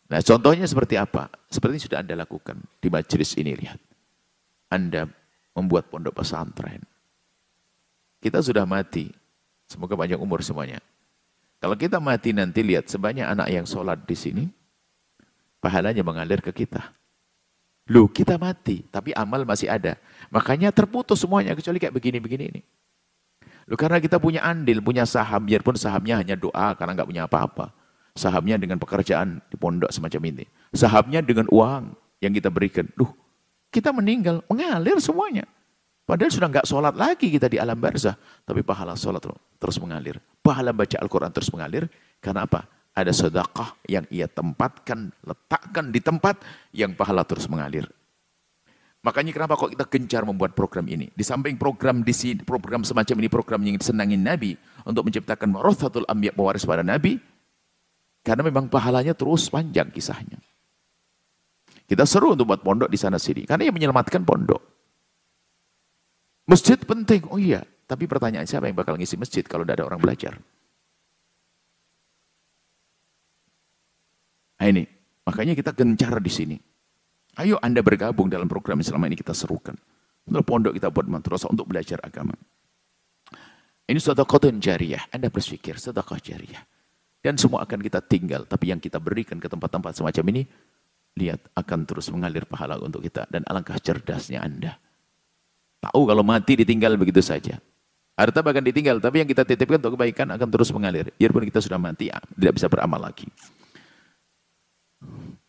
Nah contohnya seperti apa? Seperti sudah Anda lakukan di majelis ini. Lihat. Anda membuat pondok pesantren. Kita sudah mati. Semoga panjang umur semuanya. Kalau kita mati nanti lihat sebanyak anak yang sholat di sini, pahalanya mengalir ke kita lu kita mati, tapi amal masih ada. Makanya terputus semuanya, kecuali kayak begini-begini ini. lu karena kita punya andil, punya saham, biarpun sahamnya hanya doa, karena nggak punya apa-apa. Sahamnya dengan pekerjaan di pondok semacam ini. Sahamnya dengan uang yang kita berikan. duh kita meninggal, mengalir semuanya. Padahal sudah nggak sholat lagi kita di alam barzah. Tapi pahala sholat terus mengalir. Pahala baca Al-Quran terus mengalir. Karena apa? ada sedekah yang ia tempatkan, letakkan di tempat yang pahala terus mengalir. Makanya kenapa kok kita gencar membuat program ini? Di samping program di sini, program semacam ini program yang disenangi Nabi untuk menciptakan warathatul anbiya pewaris pada Nabi karena memang pahalanya terus panjang kisahnya. Kita seru untuk buat pondok di sana sini karena yang menyelamatkan pondok. Masjid penting. Oh iya, tapi pertanyaan siapa yang bakal ngisi masjid kalau tidak ada orang belajar? Nah ini, makanya kita gencar di sini. Ayo Anda bergabung dalam program yang selama ini kita serukan. Untuk pondok kita buat madrasah untuk belajar agama. Ini sedekahun jariah. Anda berpikir sedekah jariah. Dan semua akan kita tinggal. Tapi yang kita berikan ke tempat-tempat semacam ini, lihat akan terus mengalir pahala untuk kita. Dan alangkah cerdasnya Anda. Tahu kalau mati ditinggal begitu saja. Harta bahkan ditinggal, tapi yang kita titipkan untuk kebaikan akan terus mengalir. Biarpun kita sudah mati, ah, tidak bisa beramal lagi.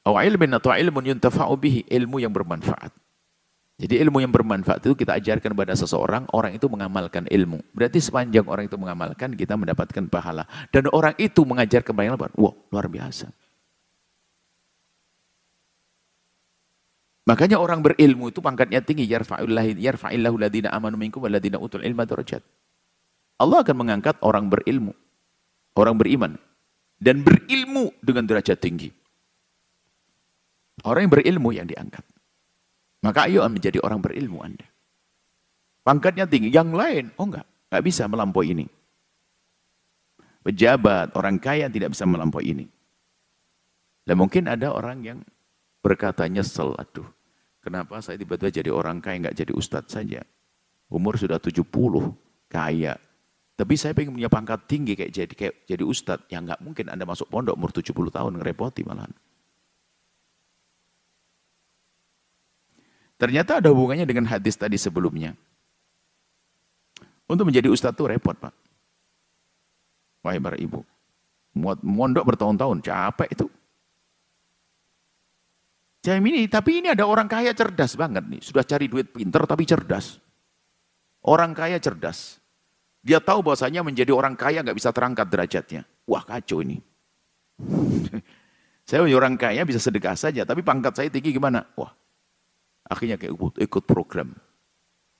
Au ilmin atau ilmun yuntafa'u bihi, ilmu yang bermanfaat. Jadi ilmu yang bermanfaat itu kita ajarkan kepada seseorang, orang itu mengamalkan ilmu. Berarti sepanjang orang itu mengamalkan, kita mendapatkan pahala. Dan orang itu mengajar banyak wah Wow, luar biasa. Makanya orang berilmu itu pangkatnya tinggi. Yarfa'illahu yarfa'illahu ladina amanu minkum waladina utul ilma darajat. Allah akan mengangkat orang berilmu. Orang beriman. Dan berilmu dengan derajat tinggi. Orang yang berilmu yang diangkat. Maka ayo menjadi orang berilmu Anda. Pangkatnya tinggi. Yang lain, oh enggak. Enggak bisa melampaui ini. Pejabat, orang kaya tidak bisa melampaui ini. Dan mungkin ada orang yang berkata nyesel, aduh kenapa saya tiba-tiba jadi orang kaya enggak jadi ustadz saja. Umur sudah 70, kaya. Tapi saya pengen punya pangkat tinggi kayak jadi kayak jadi ustadz. Ya enggak mungkin Anda masuk pondok umur 70 tahun ngerepoti malahan. Ternyata ada hubungannya dengan hadis tadi sebelumnya. Untuk menjadi ustadz itu repot, Pak. Wahai para ibu. Mondok bertahun-tahun, capek itu. Jam ini, tapi ini ada orang kaya cerdas banget nih. Sudah cari duit pinter tapi cerdas. Orang kaya cerdas. Dia tahu bahwasanya menjadi orang kaya nggak bisa terangkat derajatnya. Wah kacau ini. *laughs* saya orang kaya bisa sedekah saja, tapi pangkat saya tinggi gimana? Wah Akhirnya kayak ikut, ikut program.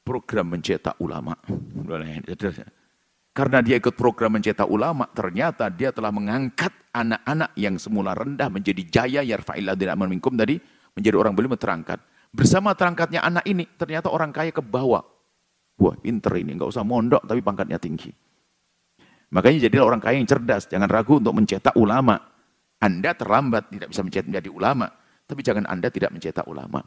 Program mencetak ulama. Karena dia ikut program mencetak ulama, ternyata dia telah mengangkat anak-anak yang semula rendah menjadi jaya yarfa'ilah ladina minkum tadi menjadi orang beliau terangkat. Bersama terangkatnya anak ini, ternyata orang kaya ke bawah. Wah, inter ini, nggak usah mondok tapi pangkatnya tinggi. Makanya jadilah orang kaya yang cerdas, jangan ragu untuk mencetak ulama. Anda terlambat tidak bisa mencetak menjadi ulama, tapi jangan Anda tidak mencetak ulama.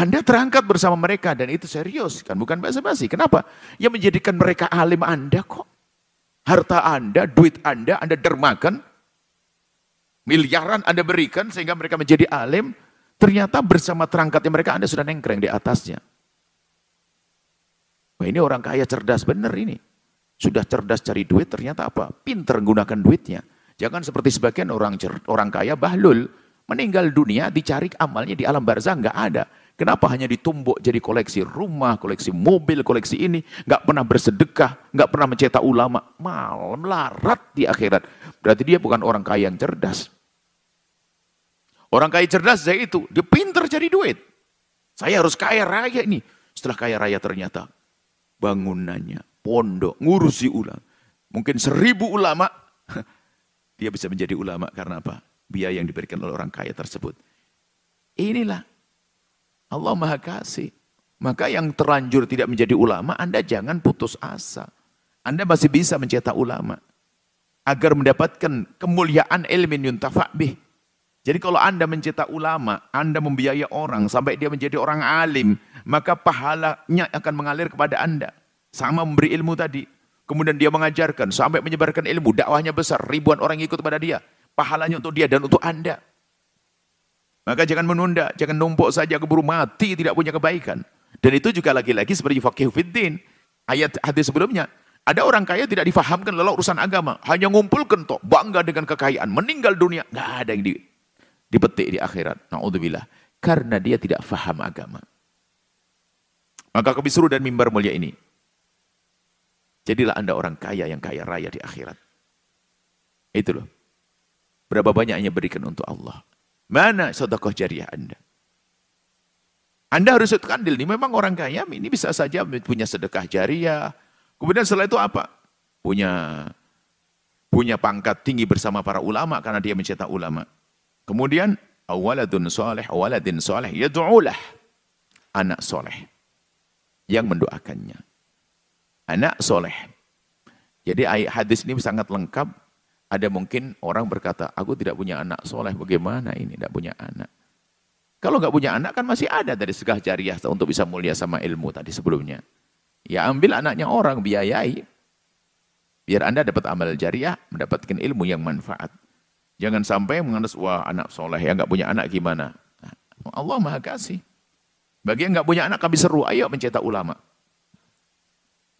Anda terangkat bersama mereka dan itu serius kan, bukan basa-basi. Kenapa? Ya menjadikan mereka alim Anda kok. Harta Anda, duit Anda, Anda dermakan. Miliaran Anda berikan sehingga mereka menjadi alim. Ternyata bersama terangkatnya mereka Anda sudah nengkreng di atasnya. Wah ini orang kaya cerdas benar ini. Sudah cerdas cari duit ternyata apa? Pinter menggunakan duitnya. Jangan seperti sebagian orang orang kaya bahlul meninggal dunia dicari amalnya di alam barzah nggak ada. Kenapa hanya ditumbuk jadi koleksi rumah, koleksi mobil, koleksi ini. Gak pernah bersedekah, gak pernah mencetak ulama. malah melarat di akhirat. Berarti dia bukan orang kaya yang cerdas. Orang kaya cerdas saya itu, dia pinter cari duit. Saya harus kaya raya ini. Setelah kaya raya ternyata bangunannya, pondok, ngurusi ulama Mungkin seribu ulama, *laughs* dia bisa menjadi ulama karena apa? Biaya yang diberikan oleh orang kaya tersebut. Inilah Allah Maha Kasih. Maka yang terlanjur tidak menjadi ulama, Anda jangan putus asa. Anda masih bisa mencetak ulama. Agar mendapatkan kemuliaan ilmin yuntafa bih. Jadi kalau Anda mencetak ulama, Anda membiayai orang sampai dia menjadi orang alim, maka pahalanya akan mengalir kepada Anda. Sama memberi ilmu tadi. Kemudian dia mengajarkan, sampai menyebarkan ilmu, dakwahnya besar, ribuan orang ikut kepada dia. Pahalanya untuk dia dan untuk Anda. Maka jangan menunda, jangan numpuk saja keburu mati tidak punya kebaikan. Dan itu juga lagi-lagi seperti Fakih fiddin. Ayat hadis sebelumnya, ada orang kaya tidak difahamkan lelah urusan agama. Hanya ngumpulkan toh bangga dengan kekayaan, meninggal dunia. Nggak ada yang di, dipetik di akhirat. Na'udzubillah. Karena dia tidak faham agama. Maka kami suruh dan mimbar mulia ini. Jadilah anda orang kaya yang kaya raya di akhirat. Itu loh. Berapa banyak hanya berikan untuk Allah. Mana sedekah jariah Anda? Anda harus ikut andil nih. Memang orang kaya ini bisa saja punya sedekah jariah. Kemudian setelah itu apa? Punya punya pangkat tinggi bersama para ulama karena dia mencetak ulama. Kemudian awaladun soleh, awaladin soleh, yadu'ulah. Anak soleh yang mendoakannya. Anak soleh. Jadi hadis ini sangat lengkap ada mungkin orang berkata, aku tidak punya anak soleh, bagaimana ini tidak punya anak? Kalau nggak punya anak kan masih ada dari segah jariah untuk bisa mulia sama ilmu tadi sebelumnya. Ya ambil anaknya orang, biayai. Biar Anda dapat amal jariah, mendapatkan ilmu yang manfaat. Jangan sampai mengandas, wah anak soleh, ya nggak punya anak gimana? Nah, Allah maha kasih. Bagi yang nggak punya anak kami seru, ayo mencetak ulama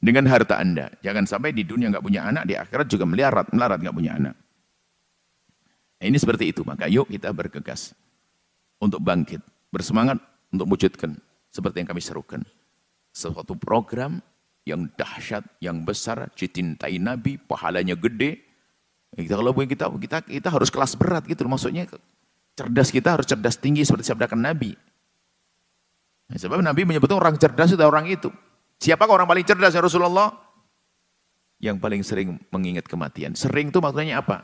dengan harta Anda. Jangan sampai di dunia nggak punya anak, di akhirat juga melarat, melarat nggak punya anak. Nah, ini seperti itu, maka yuk kita bergegas untuk bangkit, bersemangat untuk wujudkan seperti yang kami serukan. Suatu program yang dahsyat, yang besar, cintai Nabi, pahalanya gede. Nah, kita kalau kita kita kita harus kelas berat gitu, maksudnya cerdas kita harus cerdas tinggi seperti sabdakan Nabi. Nah, sebab Nabi menyebutkan orang cerdas itu orang itu. Siapakah orang paling cerdas ya Rasulullah? Yang paling sering mengingat kematian. Sering itu maksudnya apa?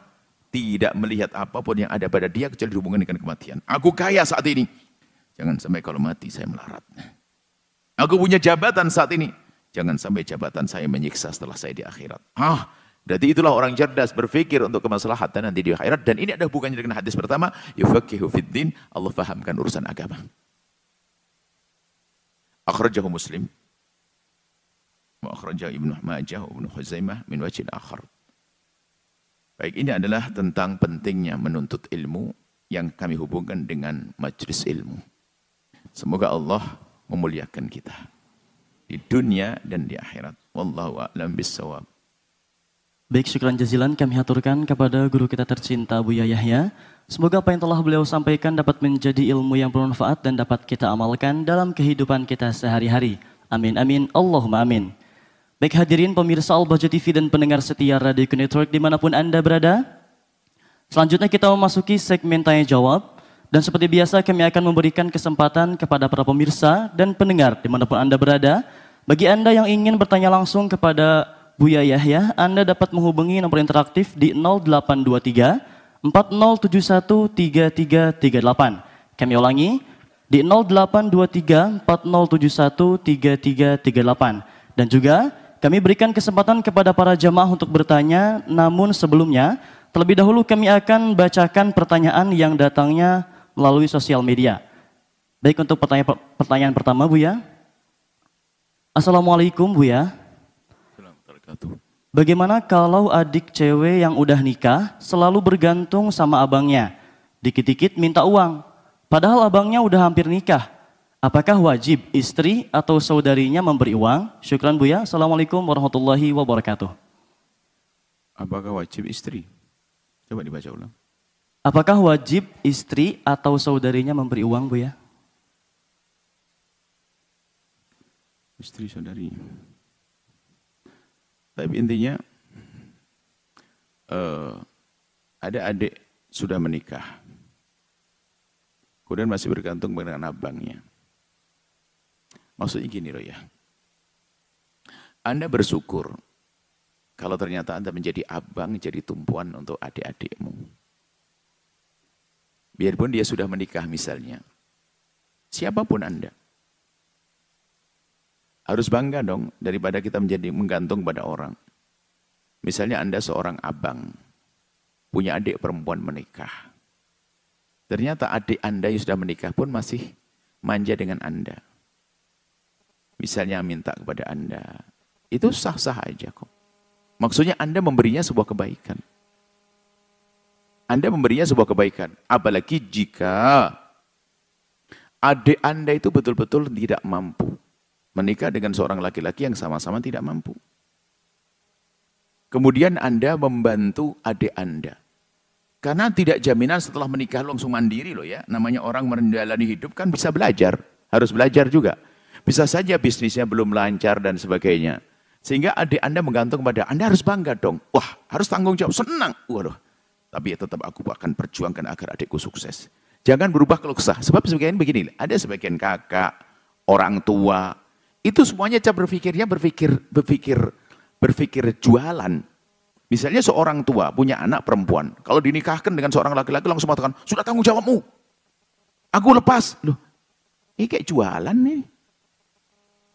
Tidak melihat apapun yang ada pada dia kecuali hubungan dengan kematian. Aku kaya saat ini. Jangan sampai kalau mati saya melarat. Aku punya jabatan saat ini. Jangan sampai jabatan saya menyiksa setelah saya di akhirat. Ah, berarti itulah orang cerdas berpikir untuk kemaslahatan nanti di akhirat. Dan ini ada hubungannya dengan hadis pertama. Yufakihu fiddin. Allah fahamkan urusan agama. Akhrajahu muslim wa Ibn Majah Ibn Khuzaimah min wajhin akhar. Baik, ini adalah tentang pentingnya menuntut ilmu yang kami hubungkan dengan majlis ilmu. Semoga Allah memuliakan kita di dunia dan di akhirat. Wallahu a'lam bisawab. Baik, syukran jazilan kami haturkan kepada guru kita tercinta Buya Yahya. Semoga apa yang telah beliau sampaikan dapat menjadi ilmu yang bermanfaat dan dapat kita amalkan dalam kehidupan kita sehari-hari. Amin, amin. Allahumma amin. Baik hadirin pemirsa al TV dan pendengar setia Radio Network dimanapun Anda berada. Selanjutnya kita memasuki segmen tanya jawab. Dan seperti biasa kami akan memberikan kesempatan kepada para pemirsa dan pendengar dimanapun Anda berada. Bagi Anda yang ingin bertanya langsung kepada Buya Yahya, Anda dapat menghubungi nomor interaktif di 0823 4071 3338. Kami ulangi, di 0823 4071 3338. Dan juga kami berikan kesempatan kepada para jemaah untuk bertanya, namun sebelumnya, terlebih dahulu kami akan bacakan pertanyaan yang datangnya melalui sosial media. Baik untuk pertanyaan, pertanyaan pertama, Bu ya. Assalamualaikum, Bu ya. Bagaimana kalau adik cewek yang udah nikah selalu bergantung sama abangnya? Dikit-dikit minta uang. Padahal abangnya udah hampir nikah. Apakah wajib istri atau saudarinya memberi uang? Syukran Buya. Assalamualaikum warahmatullahi wabarakatuh. Apakah wajib istri? Coba dibaca ulang. Apakah wajib istri atau saudarinya memberi uang Buya? Istri saudari. Tapi intinya uh, ada adik sudah menikah. Kemudian masih bergantung dengan abangnya Maksudnya gini loh ya. Anda bersyukur kalau ternyata Anda menjadi abang, jadi tumpuan untuk adik-adikmu. Biarpun dia sudah menikah misalnya. Siapapun Anda. Harus bangga dong daripada kita menjadi menggantung pada orang. Misalnya Anda seorang abang, punya adik perempuan menikah. Ternyata adik Anda yang sudah menikah pun masih manja dengan Anda misalnya minta kepada Anda, itu sah-sah aja kok. Maksudnya Anda memberinya sebuah kebaikan. Anda memberinya sebuah kebaikan. Apalagi jika adik Anda itu betul-betul tidak mampu menikah dengan seorang laki-laki yang sama-sama tidak mampu. Kemudian Anda membantu adik Anda. Karena tidak jaminan setelah menikah langsung mandiri loh ya. Namanya orang menjalani hidup kan bisa belajar. Harus belajar juga. Bisa saja bisnisnya belum lancar dan sebagainya. Sehingga adik Anda menggantung pada Anda harus bangga dong. Wah, harus tanggung jawab, senang. Waduh. Tapi ya tetap aku akan perjuangkan agar adikku sukses. Jangan berubah ke kesah. Sebab sebagian begini, ada sebagian kakak, orang tua, itu semuanya cara berpikirnya berpikir berpikir berpikir jualan. Misalnya seorang tua punya anak perempuan, kalau dinikahkan dengan seorang laki-laki langsung mengatakan, sudah tanggung jawabmu, aku lepas. Loh, ini kayak jualan nih.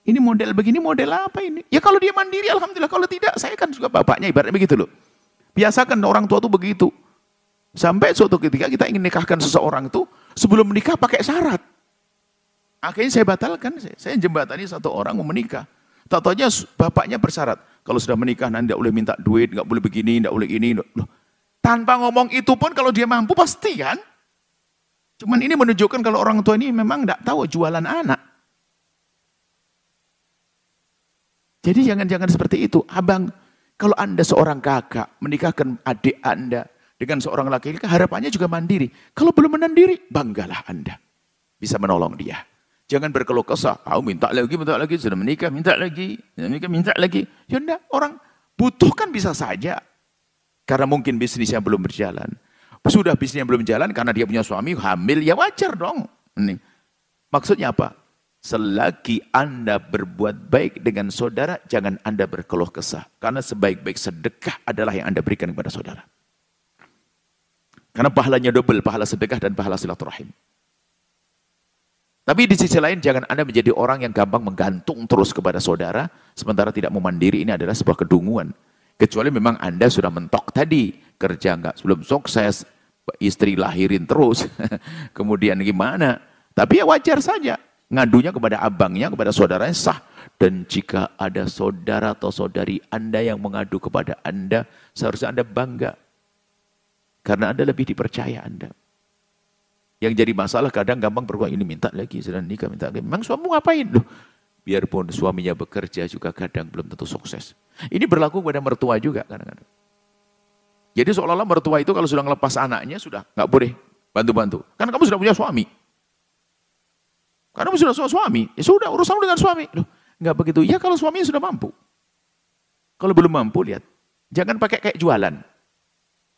Ini model begini, model apa ini? Ya kalau dia mandiri, Alhamdulillah. Kalau tidak, saya kan juga bapaknya, ibaratnya begitu loh. Biasakan orang tua tuh begitu. Sampai suatu ketika kita ingin nikahkan seseorang tuh, sebelum menikah pakai syarat. Akhirnya saya batalkan, saya, jembatani satu orang mau menikah. Tatonya bapaknya bersyarat, kalau sudah menikah nanti tidak boleh minta duit, nggak boleh begini, nggak boleh ini. Loh, tanpa ngomong itu pun kalau dia mampu pasti kan. Cuman ini menunjukkan kalau orang tua ini memang tidak tahu jualan anak. Jadi jangan-jangan seperti itu. Abang, kalau Anda seorang kakak menikahkan adik Anda dengan seorang laki-laki, kan harapannya juga mandiri. Kalau belum mandiri, banggalah Anda. Bisa menolong dia. Jangan berkeluh kesah. Aku oh, minta lagi, minta lagi, sudah menikah, minta lagi, sudah menikah, minta lagi. Ya enggak, orang butuhkan bisa saja. Karena mungkin bisnisnya belum berjalan. Sudah bisnisnya belum jalan karena dia punya suami hamil, ya wajar dong. Ini. Maksudnya apa? Selagi Anda berbuat baik dengan saudara, jangan Anda berkeluh kesah. Karena sebaik-baik sedekah adalah yang Anda berikan kepada saudara. Karena pahalanya double, pahala sedekah dan pahala silaturahim. Tapi di sisi lain jangan Anda menjadi orang yang gampang menggantung terus kepada saudara, sementara tidak memandiri. ini adalah sebuah kedunguan. Kecuali memang Anda sudah mentok tadi, kerja enggak, sebelum sukses, istri lahirin terus, *laughs* kemudian gimana. Tapi ya wajar saja, ngadunya kepada abangnya, kepada saudaranya sah. Dan jika ada saudara atau saudari Anda yang mengadu kepada Anda, seharusnya Anda bangga. Karena Anda lebih dipercaya Anda. Yang jadi masalah kadang gampang berkuat ini minta lagi, sedang nikah minta lagi. Memang suamu ngapain? Loh, biarpun suaminya bekerja juga kadang belum tentu sukses. Ini berlaku kepada mertua juga kadang-kadang. Jadi seolah-olah mertua itu kalau sudah ngelepas anaknya sudah nggak boleh bantu-bantu. Karena kamu sudah punya suami. Karena sudah suami, ya sudah urusan dengan suami. Loh, nggak begitu. Ya kalau suaminya sudah mampu. Kalau belum mampu, lihat. Jangan pakai kayak jualan.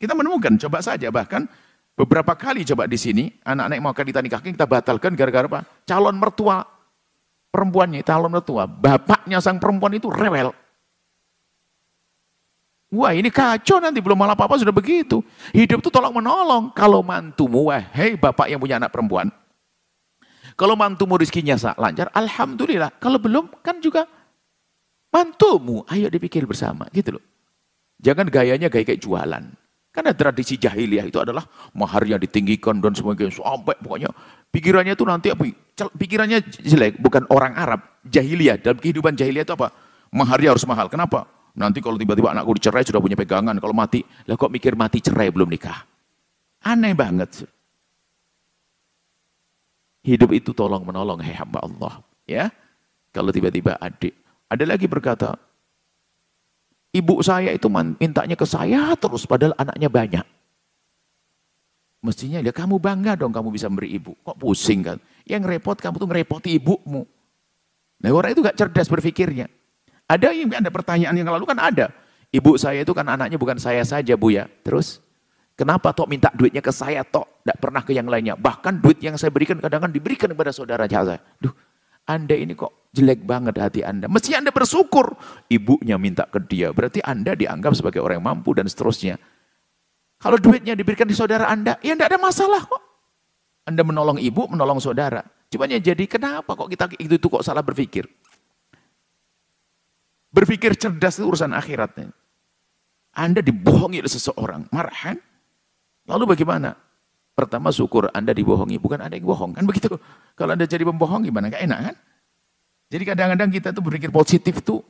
Kita menemukan, coba saja bahkan beberapa kali coba di sini, anak-anak mau kita kaki kita batalkan gara-gara apa? Calon mertua perempuannya, calon mertua, bapaknya sang perempuan itu rewel. Wah ini kacau nanti belum malah apa-apa sudah begitu. Hidup itu tolong menolong. Kalau mantumu, hei bapak yang punya anak perempuan, kalau mantumu rizkinya lancar, alhamdulillah. Kalau belum kan juga mantumu. Ayo dipikir bersama gitu loh. Jangan gayanya gaya kayak jualan. Karena tradisi jahiliyah itu adalah mahar yang ditinggikan dan sebagainya. Sampai pokoknya pikirannya itu nanti apa? Pikirannya jelek, bukan orang Arab. Jahiliyah, dalam kehidupan jahiliyah itu apa? Maharnya harus mahal. Kenapa? Nanti kalau tiba-tiba anakku dicerai sudah punya pegangan. Kalau mati, lah kok mikir mati cerai belum nikah? Aneh banget. Hidup itu tolong menolong, hai hamba Allah. Ya, kalau tiba-tiba adik. Ada lagi berkata, ibu saya itu mintanya ke saya terus, padahal anaknya banyak. Mestinya dia, kamu bangga dong kamu bisa beri ibu. Kok pusing kan? Yang repot kamu tuh ngerepoti ibumu. Nah orang itu gak cerdas berpikirnya. Ada yang ada pertanyaan yang lalu kan ada. Ibu saya itu kan anaknya bukan saya saja Bu ya. Terus? Kenapa tok minta duitnya ke saya tok, tidak pernah ke yang lainnya. Bahkan duit yang saya berikan kadang-kadang diberikan kepada saudara saya. Duh, anda ini kok jelek banget hati Anda. Mesti Anda bersyukur ibunya minta ke dia. Berarti Anda dianggap sebagai orang yang mampu dan seterusnya. Kalau duitnya diberikan di saudara Anda, ya tidak ada masalah kok. Anda menolong ibu, menolong saudara. Cuman ya jadi kenapa kok kita itu, itu kok salah berpikir? Berpikir cerdas itu urusan akhiratnya. Anda dibohongi oleh seseorang, marah Lalu bagaimana? Pertama syukur Anda dibohongi, bukan Anda yang bohong. Kan begitu. *laughs* Kalau Anda jadi pembohong gimana? Gak enak kan? Jadi kadang-kadang kita tuh berpikir positif tuh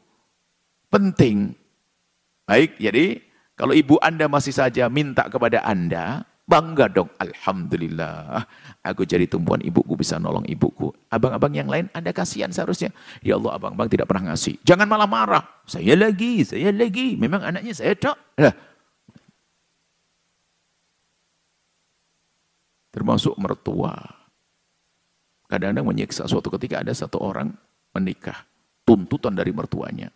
penting. Baik, jadi kalau ibu Anda masih saja minta kepada Anda, bangga dong. Alhamdulillah, aku jadi tumpuan ibuku bisa nolong ibuku. Abang-abang yang lain Anda kasihan seharusnya. Ya Allah, abang-abang tidak pernah ngasih. Jangan malah marah. Saya lagi, saya lagi. Memang anaknya saya tak. termasuk mertua. Kadang-kadang menyiksa suatu ketika ada satu orang menikah, tuntutan dari mertuanya.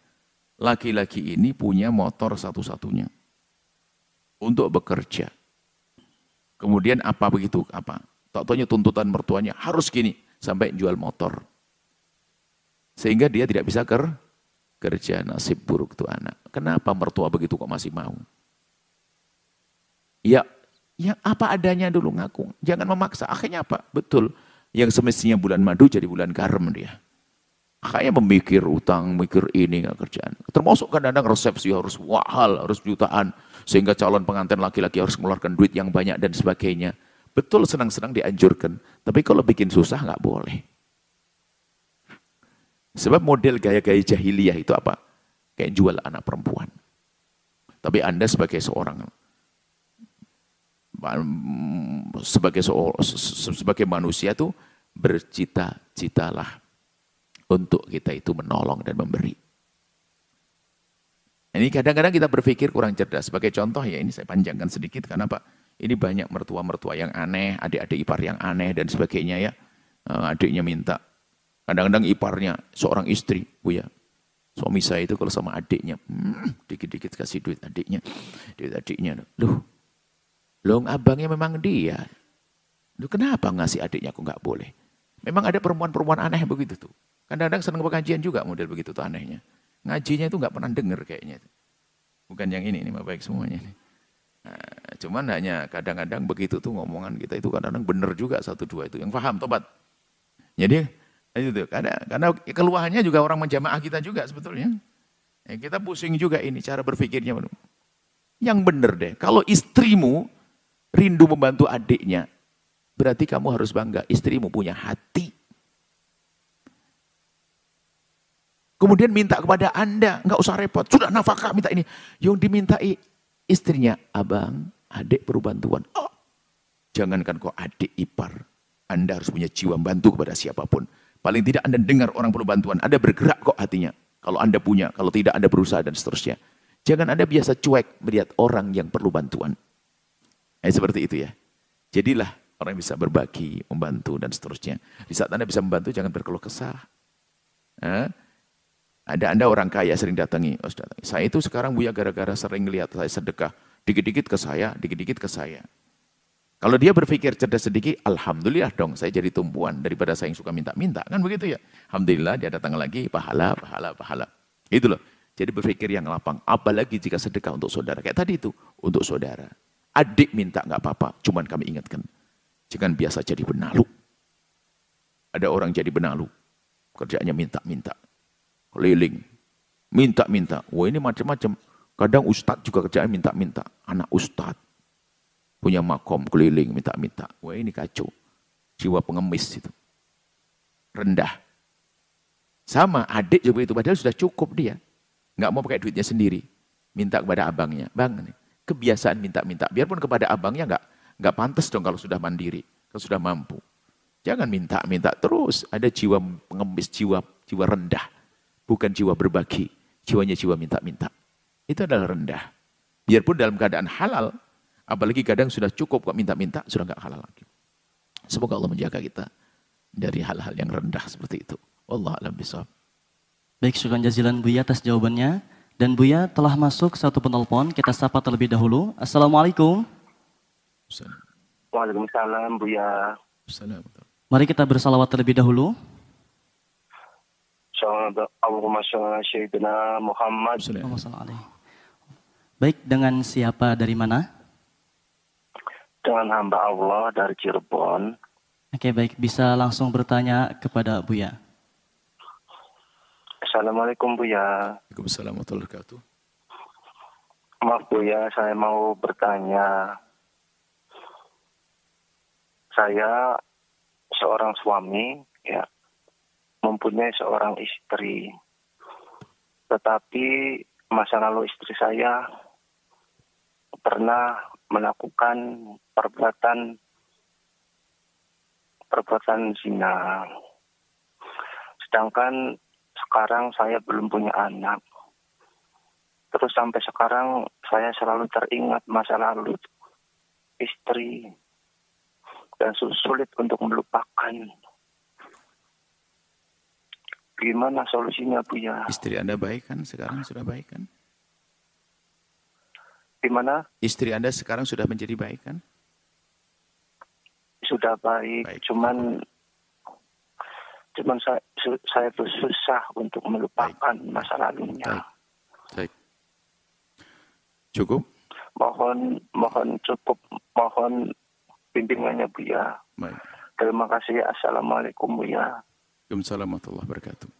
Laki-laki ini punya motor satu-satunya untuk bekerja. Kemudian apa begitu? Apa? Tak tuntutan mertuanya harus gini sampai jual motor. Sehingga dia tidak bisa ker kerja nasib buruk tuh anak. Kenapa mertua begitu kok masih mau? Ya yang apa adanya dulu ngaku. Jangan memaksa. Akhirnya apa? Betul. Yang semestinya bulan madu jadi bulan garam dia. Akhirnya memikir utang, mikir ini nggak kerjaan. Termasuk kadang-kadang resepsi harus wahal, harus jutaan. Sehingga calon pengantin laki-laki harus mengeluarkan duit yang banyak dan sebagainya. Betul senang-senang dianjurkan. Tapi kalau bikin susah nggak boleh. Sebab model gaya-gaya jahiliyah itu apa? Kayak jual anak perempuan. Tapi Anda sebagai seorang sebagai sebagai manusia tuh bercita-citalah untuk kita itu menolong dan memberi. Ini kadang-kadang kita berpikir kurang cerdas. Sebagai contoh ya ini saya panjangkan sedikit karena Pak, ini banyak mertua-mertua yang aneh, adik-adik ipar yang aneh dan sebagainya ya. Eh, adiknya minta, kadang-kadang iparnya seorang istri, Bu ya. Suami saya itu kalau sama adiknya, hmm, dikit-dikit hmm, kasih duit adiknya, duit adiknya. Loh, Loh abangnya memang dia. Lu kenapa ngasih adiknya kok nggak boleh? Memang ada perempuan-perempuan aneh begitu tuh. Kadang-kadang senang pengajian juga model begitu tuh anehnya. Ngajinya itu nggak pernah denger kayaknya. Bukan yang ini, ini mah baik semuanya. Nih. Nah, cuman hanya kadang-kadang begitu tuh ngomongan kita itu kadang-kadang bener juga satu dua itu yang paham tobat. Jadi itu tuh, karena karena keluhannya juga orang menjamaah kita juga sebetulnya. Ya, kita pusing juga ini cara berpikirnya. Yang bener deh, kalau istrimu rindu membantu adiknya, berarti kamu harus bangga istrimu punya hati. Kemudian minta kepada Anda, nggak usah repot, sudah nafkah minta ini. Yang dimintai istrinya, abang, adik perlu bantuan. Oh, jangankan kok adik ipar, Anda harus punya jiwa bantu kepada siapapun. Paling tidak Anda dengar orang perlu bantuan, Anda bergerak kok hatinya. Kalau Anda punya, kalau tidak Anda berusaha dan seterusnya. Jangan Anda biasa cuek melihat orang yang perlu bantuan. Eh, seperti itu ya. Jadilah orang yang bisa berbagi, membantu dan seterusnya. Di saat Anda bisa membantu jangan berkeluh kesah. Eh? Ada Anda orang kaya sering datangi, oh, datangi. Saya itu sekarang Buya gara-gara sering lihat saya sedekah. Dikit-dikit ke saya, dikit-dikit ke saya. Kalau dia berpikir cerdas sedikit, Alhamdulillah dong saya jadi tumpuan daripada saya yang suka minta-minta. Kan begitu ya. Alhamdulillah dia datang lagi, pahala, pahala, pahala. Itu loh. Jadi berpikir yang lapang. Apalagi jika sedekah untuk saudara. Kayak tadi itu, untuk saudara adik minta nggak apa-apa. Cuman kami ingatkan, jangan biasa jadi benalu. Ada orang jadi benalu, kerjanya minta-minta, keliling, minta-minta. Wah ini macam-macam. Kadang ustadz juga kerjaan minta-minta. Anak ustadz punya makom keliling minta-minta. Wah ini kacau. Jiwa pengemis itu. Rendah. Sama adik juga itu. Padahal sudah cukup dia. Nggak mau pakai duitnya sendiri. Minta kepada abangnya. Bang, nih, kebiasaan minta-minta. Biarpun kepada abangnya nggak nggak pantas dong kalau sudah mandiri, kalau sudah mampu. Jangan minta-minta terus. Ada jiwa pengemis, jiwa jiwa rendah, bukan jiwa berbagi. Jiwanya jiwa minta-minta. Itu adalah rendah. Biarpun dalam keadaan halal, apalagi kadang sudah cukup kok minta-minta, sudah nggak halal lagi. Semoga Allah menjaga kita dari hal-hal yang rendah seperti itu. Allah alam bisa. Baik, syukur jazilan Buya atas jawabannya. Dan Buya telah masuk satu penelpon, kita sapa terlebih dahulu. Assalamualaikum. Waalaikumsalam Buya. Mari kita bersalawat terlebih dahulu. Muhammad. Baik, dengan siapa dari mana? Dengan hamba Allah dari Cirebon. Oke, baik. Bisa langsung bertanya kepada Buya. Assalamualaikum bu ya. Waalaikumsalam warahmatullahi wabarakatuh. Maaf Buya, saya mau bertanya. Saya seorang suami, ya, mempunyai seorang istri. Tetapi masa lalu istri saya pernah melakukan perbuatan perbuatan zina. Sedangkan sekarang saya belum punya anak. Terus sampai sekarang saya selalu teringat masa lalu istri dan sulit untuk melupakan. Gimana solusinya Buya? Istri Anda baik kan? Sekarang sudah baik kan? Gimana? Istri Anda sekarang sudah menjadi baik kan? Sudah baik, baik. cuman cuman saya, saya tuh susah untuk melupakan Baik. masa lalunya. Baik. Baik. Cukup? Mohon mohon cukup mohon bimbingannya bu ya. Baik. Terima kasih. Ya. Assalamualaikum ya. Waalaikumsalam warahmatullahi wabarakatuh.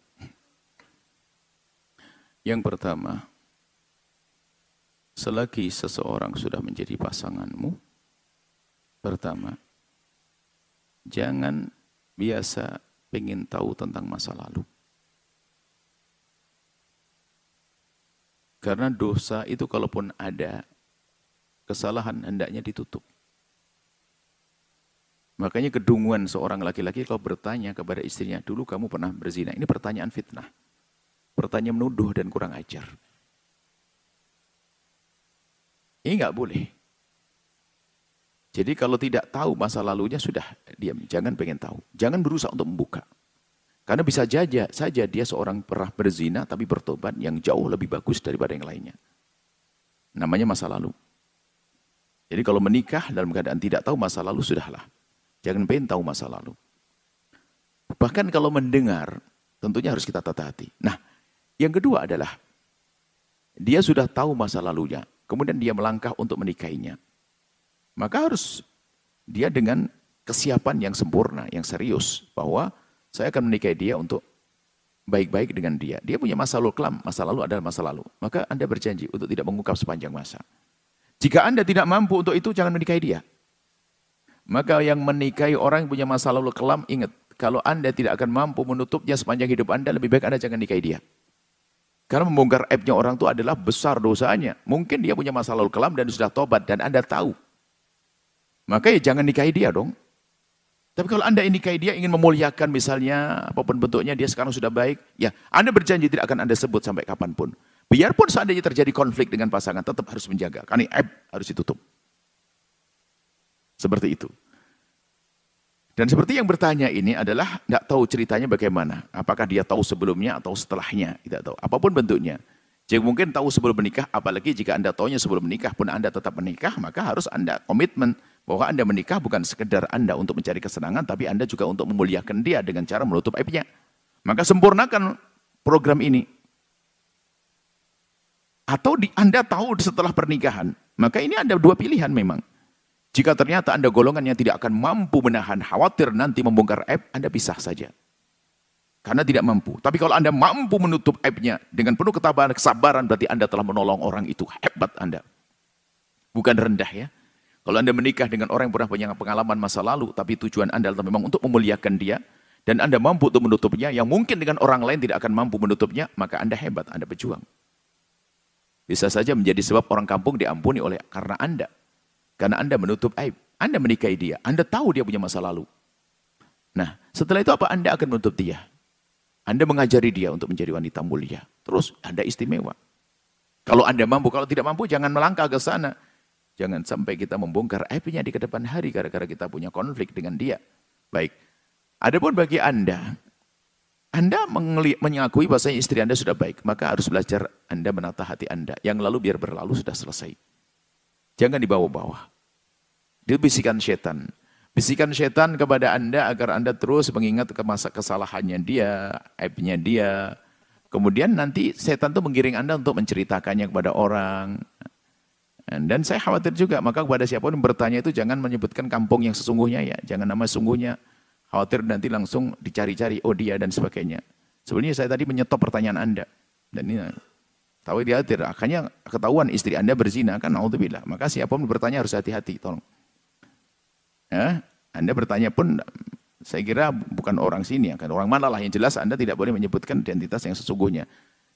Yang pertama, selagi seseorang sudah menjadi pasanganmu, pertama, jangan biasa pengen tahu tentang masa lalu. Karena dosa itu kalaupun ada, kesalahan hendaknya ditutup. Makanya kedunguan seorang laki-laki kalau bertanya kepada istrinya, dulu kamu pernah berzina. Ini pertanyaan fitnah. Pertanyaan menuduh dan kurang ajar. Ini nggak boleh. Jadi kalau tidak tahu masa lalunya sudah diam, jangan pengen tahu. Jangan berusaha untuk membuka. Karena bisa saja, saja dia seorang pernah berzina tapi bertobat yang jauh lebih bagus daripada yang lainnya. Namanya masa lalu. Jadi kalau menikah dalam keadaan tidak tahu masa lalu sudahlah. Jangan pengen tahu masa lalu. Bahkan kalau mendengar tentunya harus kita tata hati. Nah yang kedua adalah dia sudah tahu masa lalunya. Kemudian dia melangkah untuk menikahinya. Maka harus dia dengan kesiapan yang sempurna, yang serius bahwa saya akan menikahi dia untuk baik-baik dengan dia. Dia punya masa lalu kelam, masa lalu adalah masa lalu. Maka Anda berjanji untuk tidak mengungkap sepanjang masa. Jika Anda tidak mampu untuk itu, jangan menikahi dia. Maka yang menikahi orang yang punya masa lalu kelam, ingat. Kalau Anda tidak akan mampu menutupnya sepanjang hidup Anda, lebih baik Anda jangan nikahi dia. Karena membongkar aibnya orang itu adalah besar dosanya. Mungkin dia punya masa lalu kelam dan sudah tobat dan Anda tahu. Maka ya jangan nikahi dia dong. Tapi kalau Anda nikahi dia ingin memuliakan misalnya apapun bentuknya dia sekarang sudah baik, ya Anda berjanji tidak akan Anda sebut sampai kapanpun. Biarpun seandainya terjadi konflik dengan pasangan tetap harus menjaga. Karena eh, harus ditutup. Seperti itu. Dan seperti yang bertanya ini adalah tidak tahu ceritanya bagaimana. Apakah dia tahu sebelumnya atau setelahnya, tidak tahu. Apapun bentuknya. Jika mungkin tahu sebelum menikah, apalagi jika Anda tahunya sebelum menikah pun Anda tetap menikah, maka harus Anda komitmen bahwa Anda menikah bukan sekedar Anda untuk mencari kesenangan, tapi Anda juga untuk memuliakan dia dengan cara menutup aibnya. Maka sempurnakan program ini. Atau di, Anda tahu setelah pernikahan, maka ini ada dua pilihan memang. Jika ternyata Anda golongan yang tidak akan mampu menahan khawatir nanti membongkar aib, Anda pisah saja karena tidak mampu. Tapi kalau Anda mampu menutup aibnya dengan penuh ketabahan, kesabaran berarti Anda telah menolong orang itu. Hebat Anda. Bukan rendah ya. Kalau Anda menikah dengan orang yang pernah punya pengalaman masa lalu, tapi tujuan Anda adalah memang untuk memuliakan dia, dan Anda mampu untuk menutupnya, yang mungkin dengan orang lain tidak akan mampu menutupnya, maka Anda hebat, Anda berjuang. Bisa saja menjadi sebab orang kampung diampuni oleh karena Anda. Karena Anda menutup aib. Anda menikahi dia, Anda tahu dia punya masa lalu. Nah, setelah itu apa Anda akan menutup dia? Anda mengajari dia untuk menjadi wanita mulia. Terus Anda istimewa. Kalau Anda mampu, kalau tidak mampu jangan melangkah ke sana. Jangan sampai kita membongkar aibnya di kedepan hari gara-gara kita punya konflik dengan dia. Baik. Adapun bagi Anda, Anda mengakui bahwasanya istri Anda sudah baik, maka harus belajar Anda menata hati Anda. Yang lalu biar berlalu sudah selesai. Jangan dibawa-bawa. Dibisikan setan. Bisikan setan kepada Anda agar Anda terus mengingat ke masa kesalahannya dia, aibnya dia. Kemudian nanti setan itu menggiring Anda untuk menceritakannya kepada orang. Dan saya khawatir juga, maka kepada siapapun bertanya itu jangan menyebutkan kampung yang sesungguhnya ya, jangan nama sesungguhnya. Khawatir nanti langsung dicari-cari, oh dia dan sebagainya. Sebenarnya saya tadi menyetop pertanyaan Anda. Dan ini tahu dia tidak, akhirnya ketahuan istri Anda berzina kan Allah Maka yang bertanya harus hati-hati, tolong. Ya, anda bertanya pun saya kira bukan orang sini, kan orang mana lah yang jelas Anda tidak boleh menyebutkan identitas yang sesungguhnya.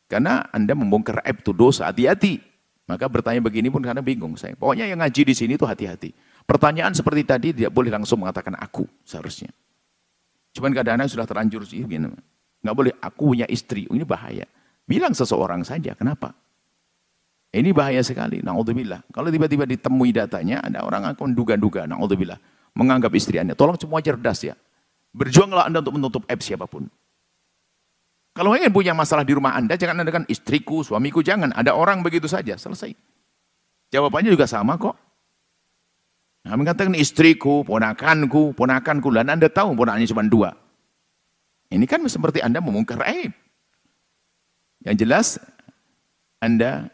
Karena Anda membongkar aib itu dosa, hati-hati. Maka bertanya begini pun karena bingung saya. Pokoknya yang ngaji di sini itu hati-hati. Pertanyaan seperti tadi tidak boleh langsung mengatakan aku seharusnya. Cuman kadang-kadang sudah terlanjur sih begini. Nggak boleh aku punya istri, oh, ini bahaya. Bilang seseorang saja, kenapa? Ini bahaya sekali, na'udzubillah. Kalau tiba-tiba ditemui datanya, ada orang akan duga-duga, na'udzubillah menganggap istri Anda. Tolong semua cerdas ya. Berjuanglah Anda untuk menutup aib siapapun. Kalau ingin punya masalah di rumah Anda, jangan Anda kan istriku, suamiku, jangan. Ada orang begitu saja, selesai. Jawabannya juga sama kok. Nah, mengatakan istriku, ponakanku, ponakanku. Dan Anda tahu ponakannya cuma dua. Ini kan seperti Anda memungkar aib. Yang jelas, Anda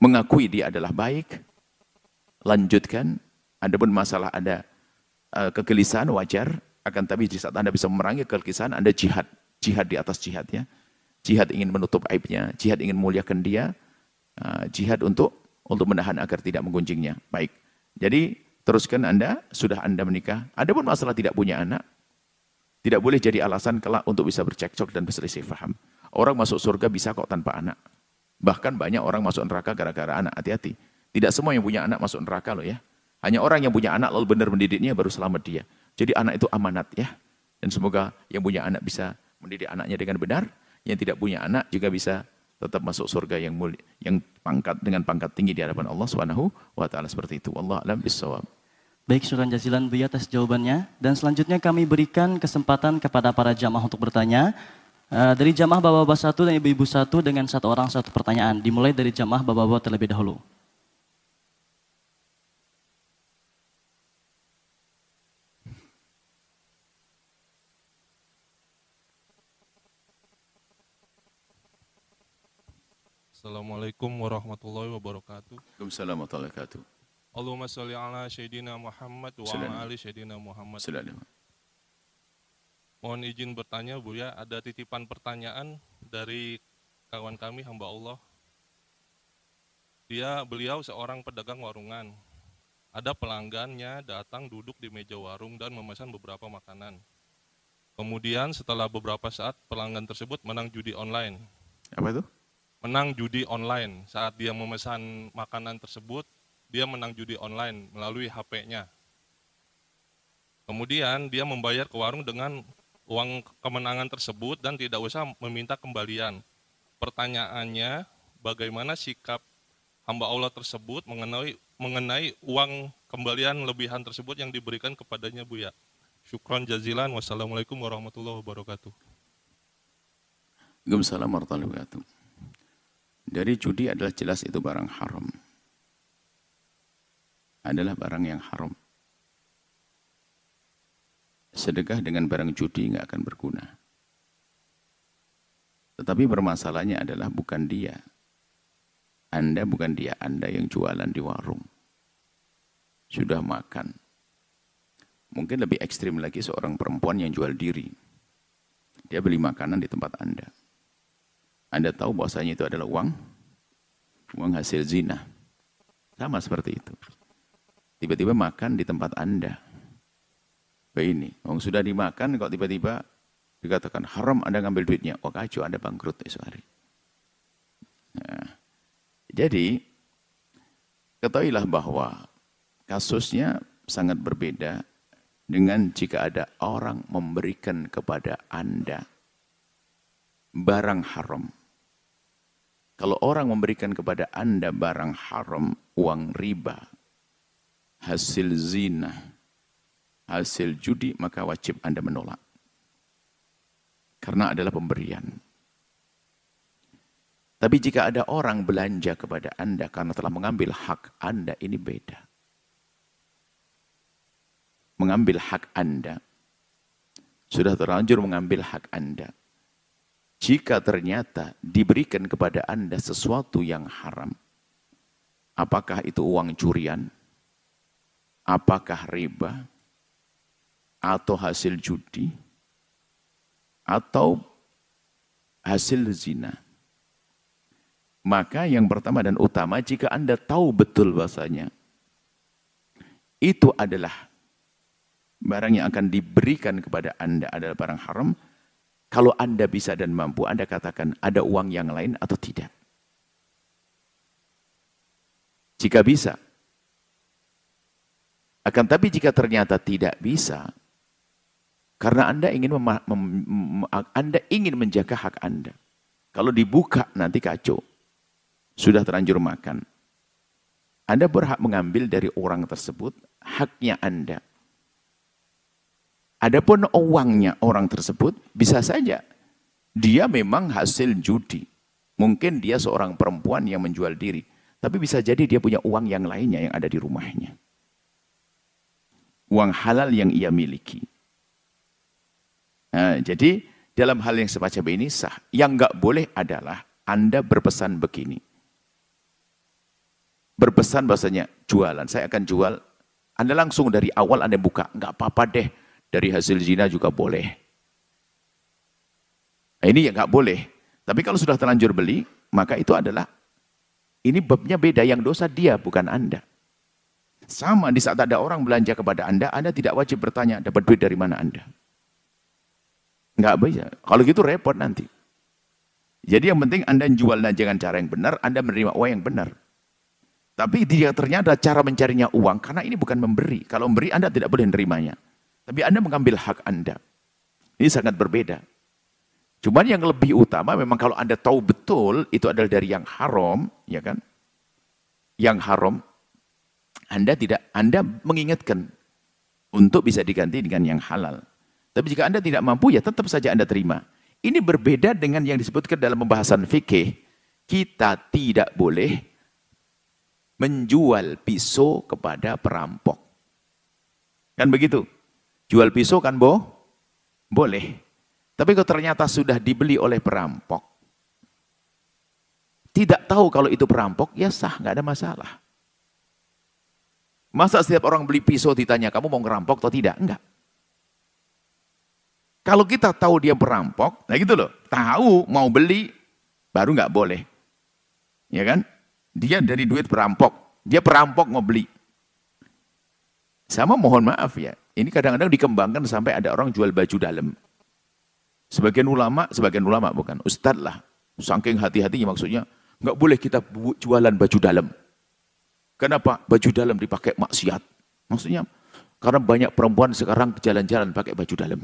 mengakui dia adalah baik, lanjutkan Adapun masalah ada eh, kegelisahan wajar, akan tapi di saat Anda bisa memerangi kegelisahan, Anda jihad. Jihad di atas jihad ya. Jihad ingin menutup aibnya, jihad ingin muliakan dia, eh, jihad untuk untuk menahan agar tidak menggunjingnya. Baik. Jadi teruskan Anda, sudah Anda menikah. Adapun masalah tidak punya anak, tidak boleh jadi alasan kelak untuk bisa bercekcok dan berselisih faham. Orang masuk surga bisa kok tanpa anak. Bahkan banyak orang masuk neraka gara-gara anak, hati-hati. Tidak semua yang punya anak masuk neraka loh ya. Hanya orang yang punya anak lalu benar mendidiknya baru selamat dia. Jadi anak itu amanat ya. Dan semoga yang punya anak bisa mendidik anaknya dengan benar, yang tidak punya anak juga bisa tetap masuk surga yang mulia, yang pangkat dengan pangkat tinggi di hadapan Allah Subhanahu wa taala seperti itu. Allah alam bisawab. Baik, syukur jazilan Buya atas jawabannya. Dan selanjutnya kami berikan kesempatan kepada para jamaah untuk bertanya. Eh, dari jamaah bapak-bapak satu dan ibu-ibu satu dengan satu orang satu pertanyaan. Dimulai dari jamaah bapak-bapak terlebih dahulu. Assalamualaikum warahmatullahi wabarakatuh. Waalaikumsalam warahmatullahi wabarakatuh. Allahumma salli ala Sayyidina Muhammad wa ala ali Sayyidina Muhammad. Salam. Mohon izin bertanya Bu ya, ada titipan pertanyaan dari kawan kami hamba Allah. Dia beliau seorang pedagang warungan. Ada pelanggannya datang duduk di meja warung dan memesan beberapa makanan. Kemudian setelah beberapa saat pelanggan tersebut menang judi online. Apa itu? menang judi online. Saat dia memesan makanan tersebut, dia menang judi online melalui HP-nya. Kemudian dia membayar ke warung dengan uang kemenangan tersebut dan tidak usah meminta kembalian. Pertanyaannya, bagaimana sikap hamba Allah tersebut mengenai mengenai uang kembalian lebihan tersebut yang diberikan kepadanya Buya? Syukron jazilan. Wassalamualaikum warahmatullahi wabarakatuh. Waalaikumsalam warahmatullahi wabarakatuh dari judi adalah jelas itu barang haram. Adalah barang yang haram. Sedekah dengan barang judi nggak akan berguna. Tetapi bermasalahnya adalah bukan dia. Anda bukan dia, Anda yang jualan di warung. Sudah makan. Mungkin lebih ekstrim lagi seorang perempuan yang jual diri. Dia beli makanan di tempat Anda. Anda tahu bahwasanya itu adalah uang uang hasil zina. Sama seperti itu. Tiba-tiba makan di tempat Anda. Begini, uang sudah dimakan kok tiba-tiba dikatakan haram Anda ngambil duitnya. Oh kacau Anda bangkrut esok hari. Nah, jadi ketahuilah bahwa kasusnya sangat berbeda dengan jika ada orang memberikan kepada Anda barang haram kalau orang memberikan kepada Anda barang haram, uang riba, hasil zina, hasil judi, maka wajib Anda menolak. Karena adalah pemberian. Tapi jika ada orang belanja kepada Anda karena telah mengambil hak Anda, ini beda. Mengambil hak Anda, sudah terlanjur mengambil hak Anda jika ternyata diberikan kepada Anda sesuatu yang haram, apakah itu uang curian, apakah riba, atau hasil judi, atau hasil zina. Maka yang pertama dan utama jika Anda tahu betul bahasanya, itu adalah barang yang akan diberikan kepada Anda adalah barang haram, kalau Anda bisa dan mampu, Anda katakan ada uang yang lain atau tidak. Jika bisa. Akan tapi jika ternyata tidak bisa, karena Anda ingin Anda ingin menjaga hak Anda. Kalau dibuka nanti kacau. Sudah terlanjur makan. Anda berhak mengambil dari orang tersebut haknya Anda. Adapun uangnya orang tersebut bisa saja dia memang hasil judi. Mungkin dia seorang perempuan yang menjual diri, tapi bisa jadi dia punya uang yang lainnya yang ada di rumahnya. Uang halal yang ia miliki. Nah, jadi dalam hal yang semacam ini sah. Yang nggak boleh adalah Anda berpesan begini. Berpesan bahasanya jualan, saya akan jual. Anda langsung dari awal Anda buka, nggak apa-apa deh dari hasil zina juga boleh. Nah, ini ya nggak boleh. Tapi kalau sudah terlanjur beli, maka itu adalah ini babnya beda. Yang dosa dia, bukan Anda. Sama di saat ada orang belanja kepada Anda, Anda tidak wajib bertanya, dapat duit dari mana Anda? Nggak bisa. Kalau gitu repot nanti. Jadi yang penting Anda jualnya dengan cara yang benar, Anda menerima uang yang benar. Tapi dia ternyata cara mencarinya uang, karena ini bukan memberi. Kalau memberi Anda tidak boleh menerimanya. Tapi Anda mengambil hak Anda. Ini sangat berbeda. Cuman yang lebih utama memang kalau Anda tahu betul itu adalah dari yang haram, ya kan? Yang haram Anda tidak Anda mengingatkan untuk bisa diganti dengan yang halal. Tapi jika Anda tidak mampu ya tetap saja Anda terima. Ini berbeda dengan yang disebutkan dalam pembahasan fikih. Kita tidak boleh menjual pisau kepada perampok. Kan begitu? Jual pisau kan bo? Boleh. Tapi kalau ternyata sudah dibeli oleh perampok, tidak tahu kalau itu perampok, ya sah, nggak ada masalah. Masa setiap orang beli pisau ditanya, kamu mau ngerampok atau tidak? Enggak. Kalau kita tahu dia perampok, nah gitu loh, tahu mau beli, baru nggak boleh. Ya kan? Dia dari duit perampok, dia perampok mau beli. Sama mohon maaf ya, ini kadang-kadang dikembangkan sampai ada orang jual baju dalam. Sebagian ulama, sebagian ulama bukan, ustad lah. Saking hati-hatinya maksudnya, nggak boleh kita jualan baju dalam. Kenapa? Baju dalam dipakai maksiat. Maksudnya, karena banyak perempuan sekarang jalan-jalan pakai baju dalam.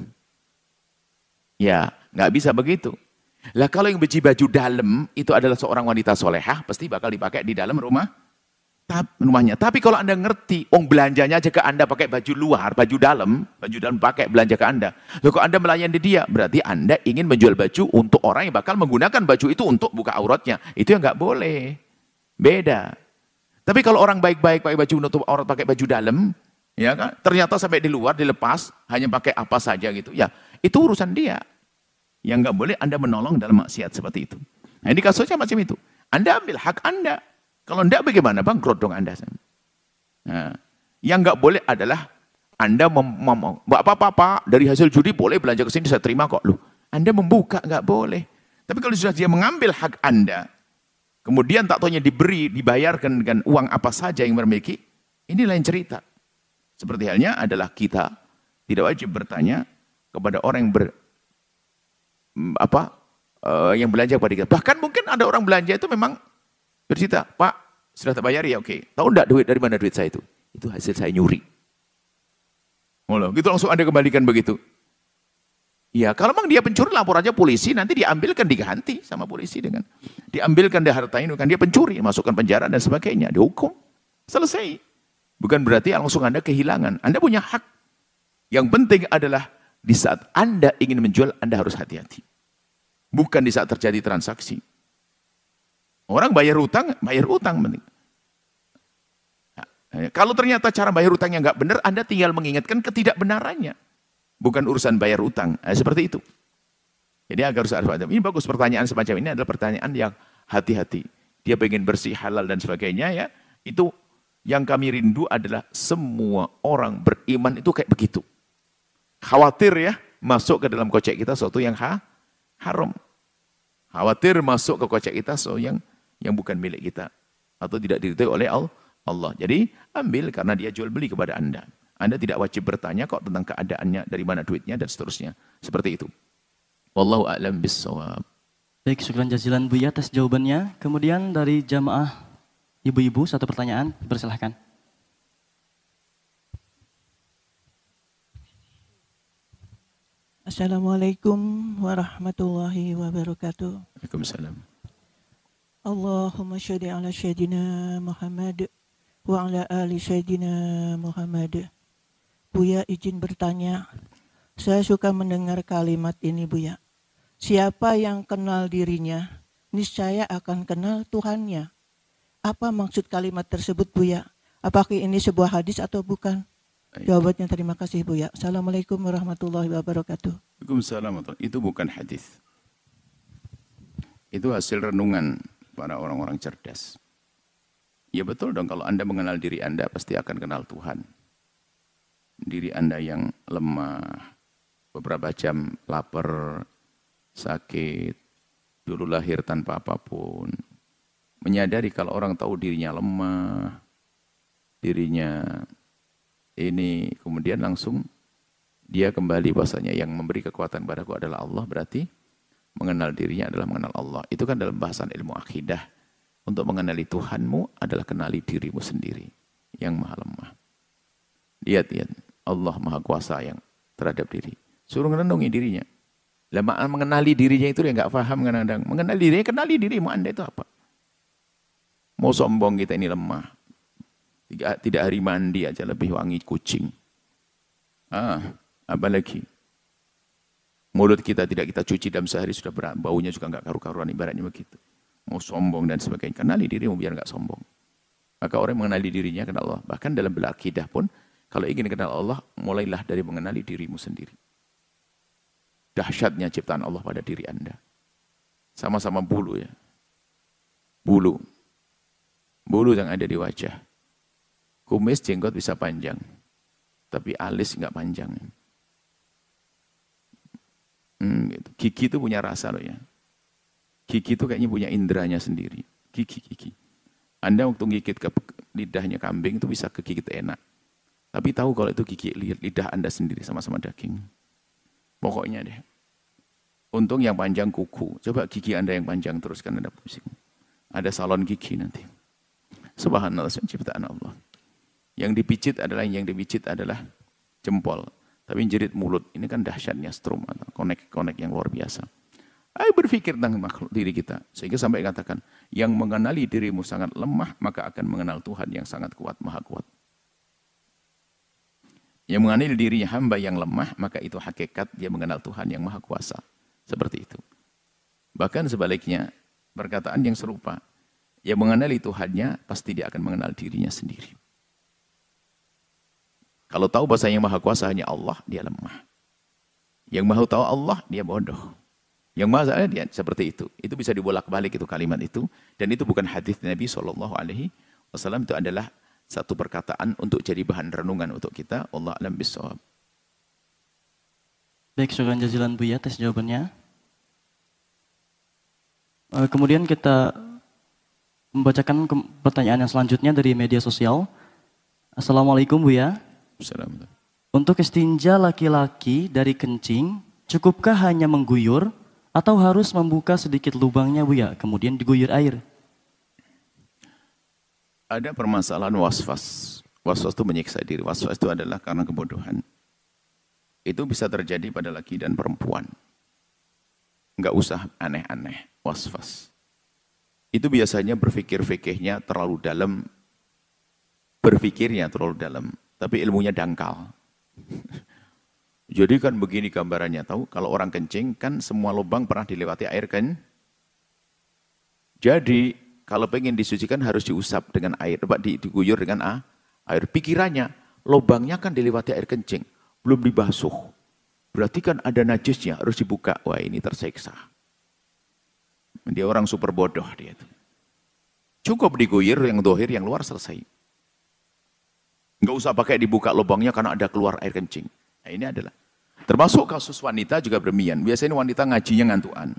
Ya, nggak bisa begitu. Lah kalau yang beci baju dalam itu adalah seorang wanita solehah, pasti bakal dipakai di dalam rumah rumahnya. Tapi kalau Anda ngerti, oh, belanjanya aja ke Anda pakai baju luar, baju dalam, baju dalam pakai belanja ke Anda. Lalu kalau Anda melayani dia, berarti Anda ingin menjual baju untuk orang yang bakal menggunakan baju itu untuk buka auratnya. Itu yang nggak boleh. Beda. Tapi kalau orang baik-baik pakai baju untuk aurat, pakai baju dalam, ya kan? Ternyata sampai di luar dilepas, hanya pakai apa saja gitu. Ya, itu urusan dia. Yang nggak boleh Anda menolong dalam maksiat seperti itu. Nah, ini kasusnya macam itu. Anda ambil hak Anda, kalau tidak bagaimana? bang dong Anda. Nah, yang nggak boleh adalah Anda ngomong, Mbak apa apa dari hasil judi boleh belanja ke sini saya terima kok. lu. Anda membuka nggak boleh. Tapi kalau sudah dia mengambil hak Anda, kemudian tak tanya diberi, dibayarkan dengan uang apa saja yang memiliki, ini lain cerita. Seperti halnya adalah kita tidak wajib bertanya kepada orang yang ber, apa uh, yang belanja kepada kita. Bahkan mungkin ada orang belanja itu memang Bercerita, Pak, sudah tak ya oke. Tahu enggak duit dari mana duit saya itu? Itu hasil saya nyuri. Mulai, Gitu langsung Anda kembalikan begitu. Ya, kalau memang dia pencuri lapor aja polisi, nanti diambilkan diganti sama polisi dengan diambilkan dia harta ini kan dia pencuri, masukkan penjara dan sebagainya, dihukum. Selesai. Bukan berarti langsung Anda kehilangan. Anda punya hak. Yang penting adalah di saat Anda ingin menjual, Anda harus hati-hati. Bukan di saat terjadi transaksi. Orang bayar utang, bayar utang nah, ya, kalau ternyata cara bayar utangnya nggak benar, Anda tinggal mengingatkan ketidakbenarannya. Bukan urusan bayar utang. Eh, seperti itu. Jadi agar harus ada Ini bagus pertanyaan semacam ini adalah pertanyaan yang hati-hati. Dia pengen bersih, halal dan sebagainya ya. Itu yang kami rindu adalah semua orang beriman itu kayak begitu. Khawatir ya masuk ke dalam kocek kita sesuatu yang ha, haram. Khawatir masuk ke kocek kita sesuatu yang yang bukan milik kita atau tidak diridhoi oleh Allah. Jadi ambil karena dia jual beli kepada Anda. Anda tidak wajib bertanya kok tentang keadaannya, dari mana duitnya dan seterusnya. Seperti itu. Wallahu a'lam bissawab. Baik, syukur jazilan bu ya atas jawabannya. Kemudian dari jamaah ibu-ibu satu pertanyaan, bersilahkan. Assalamualaikum warahmatullahi wabarakatuh. Waalaikumsalam. Allahumma sholli ala sayyidina Muhammad wa ala ali sayyidina Muhammad. Buya izin bertanya, saya suka mendengar kalimat ini Buya. Siapa yang kenal dirinya, niscaya akan kenal Tuhannya. Apa maksud kalimat tersebut Buya? Apakah ini sebuah hadis atau bukan? Jawabannya terima kasih Buya. Assalamualaikum warahmatullahi wabarakatuh. Waalaikumsalam. Itu bukan hadis. Itu hasil renungan para orang-orang cerdas. Ya betul dong kalau Anda mengenal diri Anda pasti akan kenal Tuhan. Diri Anda yang lemah, beberapa jam lapar, sakit, dulu lahir tanpa apapun. Menyadari kalau orang tahu dirinya lemah, dirinya ini kemudian langsung dia kembali bahasanya yang memberi kekuatan padaku adalah Allah berarti Mengenal dirinya adalah mengenal Allah. Itu kan dalam bahasan ilmu akidah. Untuk mengenali Tuhanmu adalah kenali dirimu sendiri yang maha lemah. Lihat, lihat. Allah maha kuasa yang terhadap diri. Suruh merenungi dirinya. Lama mengenali dirinya itu dia nggak paham kadang-kadang. Mengenali dirinya, kenali dirimu Anda itu apa? Mau sombong kita ini lemah. Tidak, tidak hari mandi aja lebih wangi kucing. Ah, apalagi Mulut kita tidak kita cuci dalam sehari sudah berat, baunya juga nggak karu-karuan ibaratnya begitu. Mau sombong dan sebagainya. Kenali dirimu biar nggak sombong. Maka orang mengenali dirinya kenal Allah. Bahkan dalam belakidah pun kalau ingin kenal Allah, mulailah dari mengenali dirimu sendiri. Dahsyatnya ciptaan Allah pada diri Anda. Sama-sama bulu ya. Bulu. Bulu yang ada di wajah. Kumis jenggot bisa panjang. Tapi alis nggak panjang. Hmm, gitu. Gigi itu punya rasa loh ya. Kiki itu kayaknya punya inderanya sendiri. Kiki, kiki. Anda waktu gigit ke lidahnya kambing itu bisa kegigit enak. Tapi tahu kalau itu gigi lidah Anda sendiri sama-sama daging. Pokoknya deh. Untung yang panjang kuku. Coba gigi Anda yang panjang terus kan Anda pusing. Ada salon gigi nanti. Subhanallah ciptaan Allah. Yang dipicit adalah yang dipicit adalah jempol. Tapi jerit mulut ini kan dahsyatnya strum atau konek-konek yang luar biasa. Ayo berpikir tentang makhluk diri kita. Sehingga sampai katakan, yang mengenali dirimu sangat lemah, maka akan mengenal Tuhan yang sangat kuat, maha kuat. Yang mengenali dirinya hamba yang lemah, maka itu hakikat dia mengenal Tuhan yang maha kuasa. Seperti itu. Bahkan sebaliknya, perkataan yang serupa. Yang mengenali Tuhannya, pasti dia akan mengenal dirinya sendiri. Kalau tahu bahasa yang maha kuasa hanya Allah, dia lemah. Yang maha tahu Allah, dia bodoh. Yang maha saya dia seperti itu. Itu bisa dibolak-balik itu kalimat itu. Dan itu bukan hadis Nabi Shallallahu Alaihi Wasallam itu adalah satu perkataan untuk jadi bahan renungan untuk kita. Allah alam bisawab. Baik, syukuran jazilan bu ya, atas jawabannya. Eh, kemudian kita membacakan pertanyaan yang selanjutnya dari media sosial. Assalamualaikum bu ya. Untuk istinja laki-laki dari kencing, cukupkah hanya mengguyur atau harus membuka sedikit lubangnya Buya, kemudian diguyur air? Ada permasalahan waswas. Waswas itu menyiksa diri. Waswas itu adalah karena kebodohan. Itu bisa terjadi pada laki dan perempuan. Enggak usah aneh-aneh waswas. Itu biasanya berpikir fikihnya terlalu dalam. Berpikirnya terlalu dalam tapi ilmunya dangkal. Jadi kan begini gambarannya, tahu kalau orang kencing kan semua lubang pernah dilewati air kan? Jadi kalau pengen disucikan harus diusap dengan air, dapat diguyur dengan ah, air. Pikirannya lubangnya kan dilewati air kencing, belum dibasuh. Berarti kan ada najisnya harus dibuka. Wah ini tersiksa. Dia orang super bodoh dia itu. Cukup diguyur yang dohir, yang luar selesai. Nggak usah pakai dibuka lubangnya karena ada keluar air kencing. Nah, ini adalah. Termasuk kasus wanita juga bermian. Biasanya wanita ngajinya ngantuan.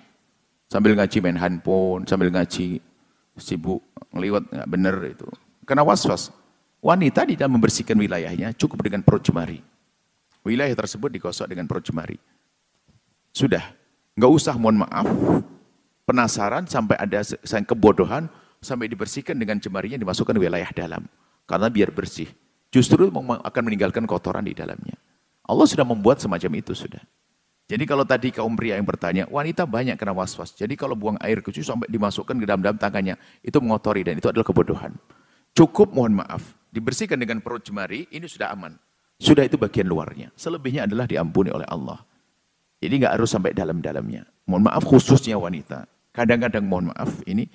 Sambil ngaji main handphone, sambil ngaji sibuk ngeliwat nggak bener itu. Karena was-was. Wanita tidak membersihkan wilayahnya cukup dengan perut jemari. Wilayah tersebut digosok dengan perut jemari. Sudah, nggak usah mohon maaf. Penasaran sampai ada kebodohan sampai dibersihkan dengan jemarinya dimasukkan wilayah dalam. Karena biar bersih justru akan meninggalkan kotoran di dalamnya. Allah sudah membuat semacam itu sudah. Jadi kalau tadi kaum pria yang bertanya, wanita banyak kena was-was. Jadi kalau buang air kecil sampai dimasukkan ke dalam-dalam tangannya, itu mengotori dan itu adalah kebodohan. Cukup mohon maaf, dibersihkan dengan perut jemari, ini sudah aman. Sudah itu bagian luarnya. Selebihnya adalah diampuni oleh Allah. Jadi nggak harus sampai dalam-dalamnya. Mohon maaf khususnya wanita. Kadang-kadang mohon maaf ini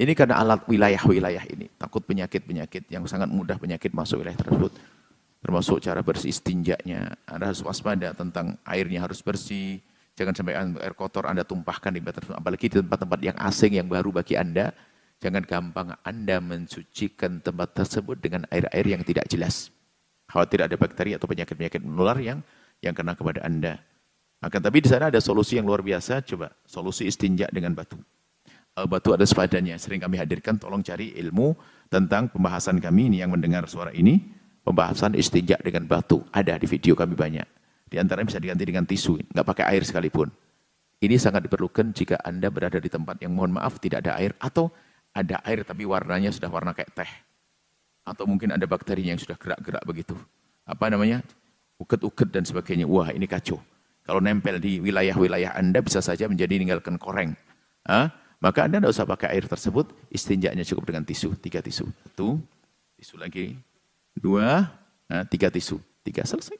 ini karena alat wilayah-wilayah ini. Takut penyakit-penyakit yang sangat mudah penyakit masuk wilayah tersebut. Termasuk cara bersih istinjaknya. Anda harus waspada tentang airnya harus bersih. Jangan sampai air kotor Anda tumpahkan di tempat apalagi di tempat-tempat yang asing yang baru bagi Anda. Jangan gampang Anda mensucikan tempat tersebut dengan air-air yang tidak jelas. Khawatir ada bakteri atau penyakit-penyakit menular yang yang kena kepada Anda. Akan tapi di sana ada solusi yang luar biasa, coba solusi istinjak dengan batu. Eh, batu ada sepadanya Sering kami hadirkan, tolong cari ilmu tentang pembahasan kami ini yang mendengar suara ini. Pembahasan istinja dengan batu. Ada di video kami banyak. Di antara bisa diganti dengan tisu, nggak pakai air sekalipun. Ini sangat diperlukan jika Anda berada di tempat yang mohon maaf tidak ada air atau ada air tapi warnanya sudah warna kayak teh. Atau mungkin ada bakteri yang sudah gerak-gerak begitu. Apa namanya? Uket-uket dan sebagainya. Wah ini kacau. Kalau nempel di wilayah-wilayah Anda bisa saja menjadi meninggalkan koreng. Hah? Maka Anda tidak usah pakai air tersebut, istinjaknya cukup dengan tisu, tiga tisu. Satu, tisu lagi, dua, nah, tiga tisu, tiga selesai.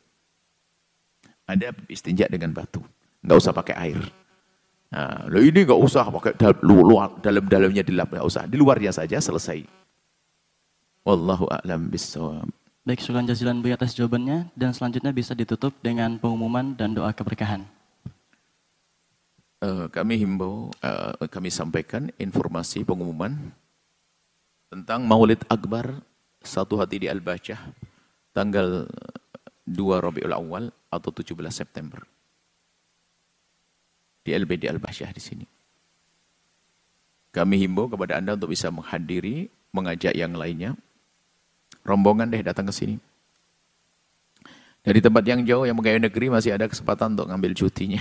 Anda istinja dengan batu, nggak usah pakai air. Nah, loh ini nggak usah pakai luar dalam-dalamnya dilap, nggak usah, di luarnya saja selesai. Wallahu a'lam bishawab. Baik, syukuran jazilan Bu atas jawabannya dan selanjutnya bisa ditutup dengan pengumuman dan doa keberkahan. Eh, kami himbau, eh, kami sampaikan informasi pengumuman tentang Maulid Akbar Satu Hati di Al-Bacah tanggal 2 Rabiul Awal atau 17 September di LBD Al-Bacah di sini. Kami himbau kepada Anda untuk bisa menghadiri, mengajak yang lainnya. Rombongan deh datang ke sini. Dari tempat yang jauh yang menggaya negeri masih ada kesempatan untuk ngambil cutinya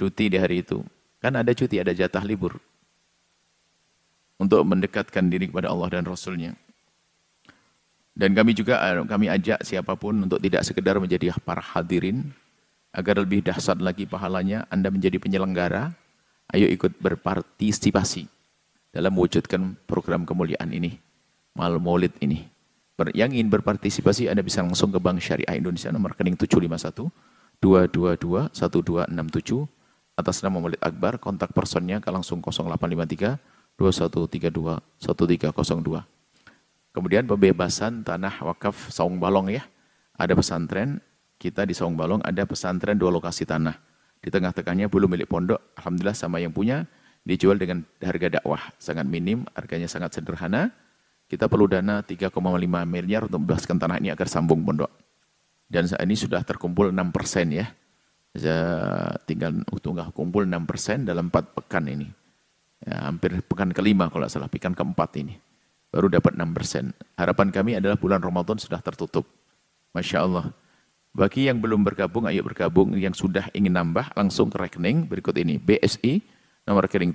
cuti di hari itu. Kan ada cuti, ada jatah libur. Untuk mendekatkan diri kepada Allah dan Rasulnya. Dan kami juga eh, kami ajak siapapun untuk tidak sekedar menjadi para hadirin, agar lebih dahsyat lagi pahalanya, Anda menjadi penyelenggara, ayo ikut berpartisipasi dalam mewujudkan program kemuliaan ini, mal maulid ini. Yang ingin berpartisipasi Anda bisa langsung ke Bank Syariah Indonesia nomor rekening 751 222 1267 atas nama Maulid Akbar, kontak personnya langsung 0853 2132 1302. Kemudian pembebasan tanah wakaf Saung Balong ya. Ada pesantren, kita di Saung Balong ada pesantren dua lokasi tanah. Di tengah-tengahnya belum milik pondok, Alhamdulillah sama yang punya, dijual dengan harga dakwah. Sangat minim, harganya sangat sederhana. Kita perlu dana 3,5 miliar untuk membebaskan tanah ini agar sambung pondok. Dan saat ini sudah terkumpul 6 persen ya saya tinggal nggak kumpul 6% dalam 4 pekan ini. Ya, hampir pekan kelima kalau salah, pekan keempat ini. Baru dapat 6%. Harapan kami adalah bulan Ramadan sudah tertutup. Masya Allah. Bagi yang belum bergabung, ayo bergabung. Yang sudah ingin nambah, langsung ke rekening berikut ini. BSI, nomor rekening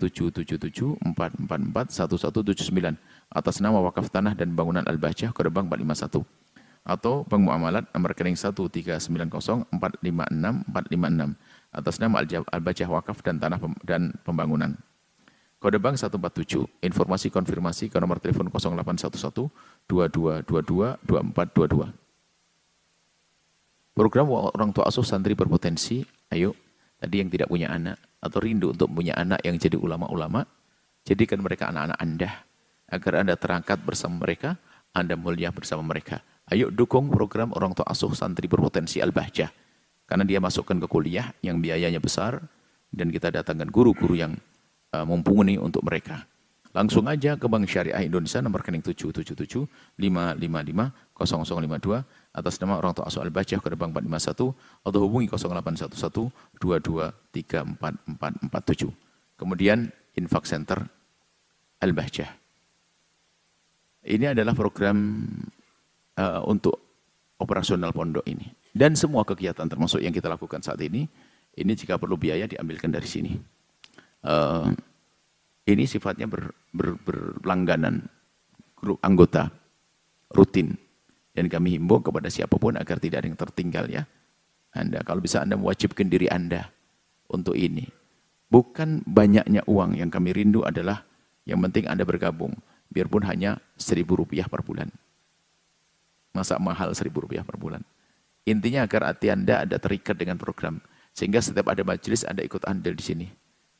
777-444-1179. Atas nama wakaf tanah dan bangunan Al-Bajah, Kodebang 451 atau bank muamalat nomor rekening 1390456456 atas nama Al-Bajah Wakaf dan Tanah dan Pembangunan. Kode bank 147. Informasi konfirmasi ke nomor telepon 0811 2222 2422. Program orang tua asuh santri berpotensi, ayo tadi yang tidak punya anak atau rindu untuk punya anak yang jadi ulama-ulama, jadikan mereka anak-anak Anda agar Anda terangkat bersama mereka, Anda mulia bersama mereka. Ayo dukung program orang tua asuh santri berpotensi Al-Bahjah. Karena dia masukkan ke kuliah yang biayanya besar dan kita datangkan guru-guru yang uh, mumpuni untuk mereka. Langsung aja ke Bank Syariah Indonesia nomor rekening 777 555 0052 atas nama orang tua asuh Al-Bahjah ke Bank 451 atau hubungi 0811 22344447. Kemudian infak center Al-Bahjah. Ini adalah program uh, untuk operasional pondok ini. Dan semua kegiatan termasuk yang kita lakukan saat ini, ini jika perlu biaya diambilkan dari sini. Uh, ini sifatnya ber, ber, berlangganan grup anggota rutin dan kami himbau kepada siapapun agar tidak ada yang tertinggal ya. Anda kalau bisa Anda mewajibkan diri Anda untuk ini. Bukan banyaknya uang yang kami rindu adalah yang penting Anda bergabung biarpun hanya seribu rupiah per bulan. Masa mahal seribu rupiah per bulan. Intinya agar hati Anda ada terikat dengan program. Sehingga setiap ada majelis Anda ikut andil di sini.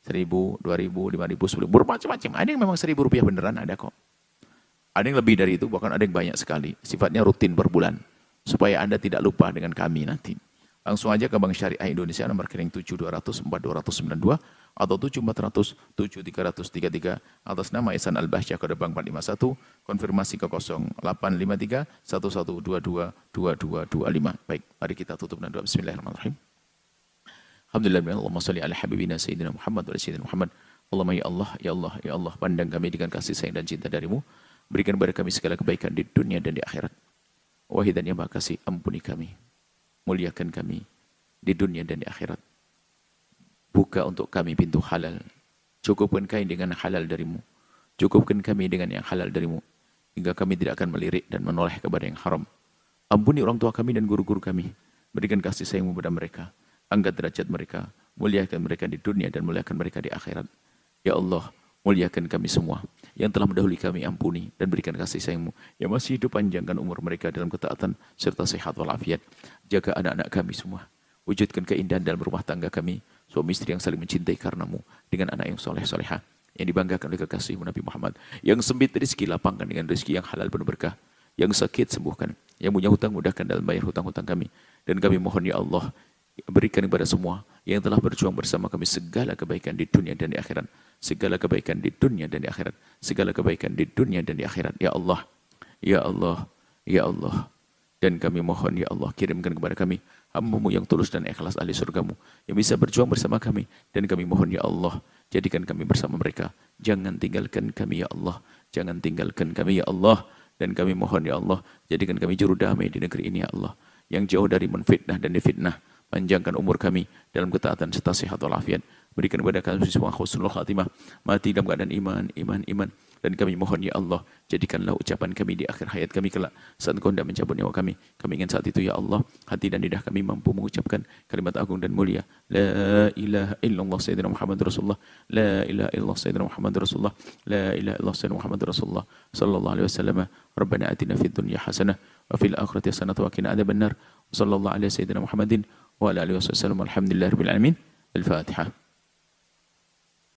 Seribu, dua ribu, lima ribu, sepuluh ribu, macam-macam. Ada yang memang seribu rupiah beneran ada kok. Ada yang lebih dari itu, bahkan ada yang banyak sekali. Sifatnya rutin per bulan. Supaya Anda tidak lupa dengan kami nanti. Langsung aja ke Bank Syariah Indonesia nomor kering 7200 4292 atau 7407 333 atas nama Ihsan Al-Bahsyah kode bank 451 konfirmasi ke 0853 1122 2225 baik mari kita tutup dengan doa bismillahirrahmanirrahim Alhamdulillah ya Allahumma sholli ala habibina sayyidina Muhammad wa sayyidina Muhammad Allahumma ya Allah ya Allah ya Allah pandang kami dengan kasih sayang dan cinta darimu berikan kepada kami segala kebaikan di dunia dan di akhirat Wahidannya yang maha ampuni kami muliakan kami di dunia dan di akhirat Buka untuk kami pintu halal. Cukupkan kami dengan halal darimu. Cukupkan kami dengan yang halal darimu. Hingga kami tidak akan melirik dan menoleh kepada yang haram. Ampuni orang tua kami dan guru-guru kami. Berikan kasih sayangmu kepada mereka. Angkat derajat mereka. Muliakan mereka di dunia dan muliakan mereka di akhirat. Ya Allah, muliakan kami semua. Yang telah mendahului kami ampuni dan berikan kasih sayangmu. Yang masih hidup panjangkan umur mereka dalam ketaatan serta sehat walafiat. Jaga anak-anak kami semua. Wujudkan keindahan dalam rumah tangga kami suami istri yang saling mencintai karenamu dengan anak yang soleh soleha yang dibanggakan oleh kekasih Nabi Muhammad. Yang sempit rezeki lapangkan dengan rezeki yang halal penuh berkah. Yang sakit sembuhkan. Yang punya hutang mudahkan dalam bayar hutang-hutang kami. Dan kami mohon ya Allah berikan kepada semua yang telah berjuang bersama kami segala kebaikan di dunia dan di akhirat. Segala kebaikan di dunia dan di akhirat. Segala kebaikan di dunia dan di akhirat. Ya Allah. Ya Allah. Ya Allah. Dan kami mohon ya Allah kirimkan kepada kami hambamu yang tulus dan ikhlas ahli surgamu yang bisa berjuang bersama kami dan kami mohon ya Allah jadikan kami bersama mereka jangan tinggalkan kami ya Allah jangan tinggalkan kami ya Allah dan kami mohon ya Allah jadikan kami juru damai di negeri ini ya Allah yang jauh dari menfitnah dan difitnah panjangkan umur kami dalam ketaatan serta sehat walafiat berikan kepada kami semua khusnul khatimah mati dalam keadaan iman iman iman dan kami mohon ya Allah, jadikanlah ucapan kami di akhir hayat kami kelak. Saat engkau hendak mencabut nyawa kami, kami ingin saat itu ya Allah, hati dan lidah kami mampu mengucapkan kalimat agung dan mulia. La ilaha illallah Sayyidina Muhammad Rasulullah. La ilaha illallah Sayyidina Muhammad Rasulullah. La ilaha illallah Sayyidina Muhammad Rasulullah. Sallallahu alaihi wasallam. Rabbana atina fid dunya hasanah. Wa fil akhirati hasanah wa qina adhaban nar. Sallallahu alaihi Sayyidina Muhammadin. Wa ala alihi wasallam. Alhamdulillah Rabbil Alamin. Al-Fatihah.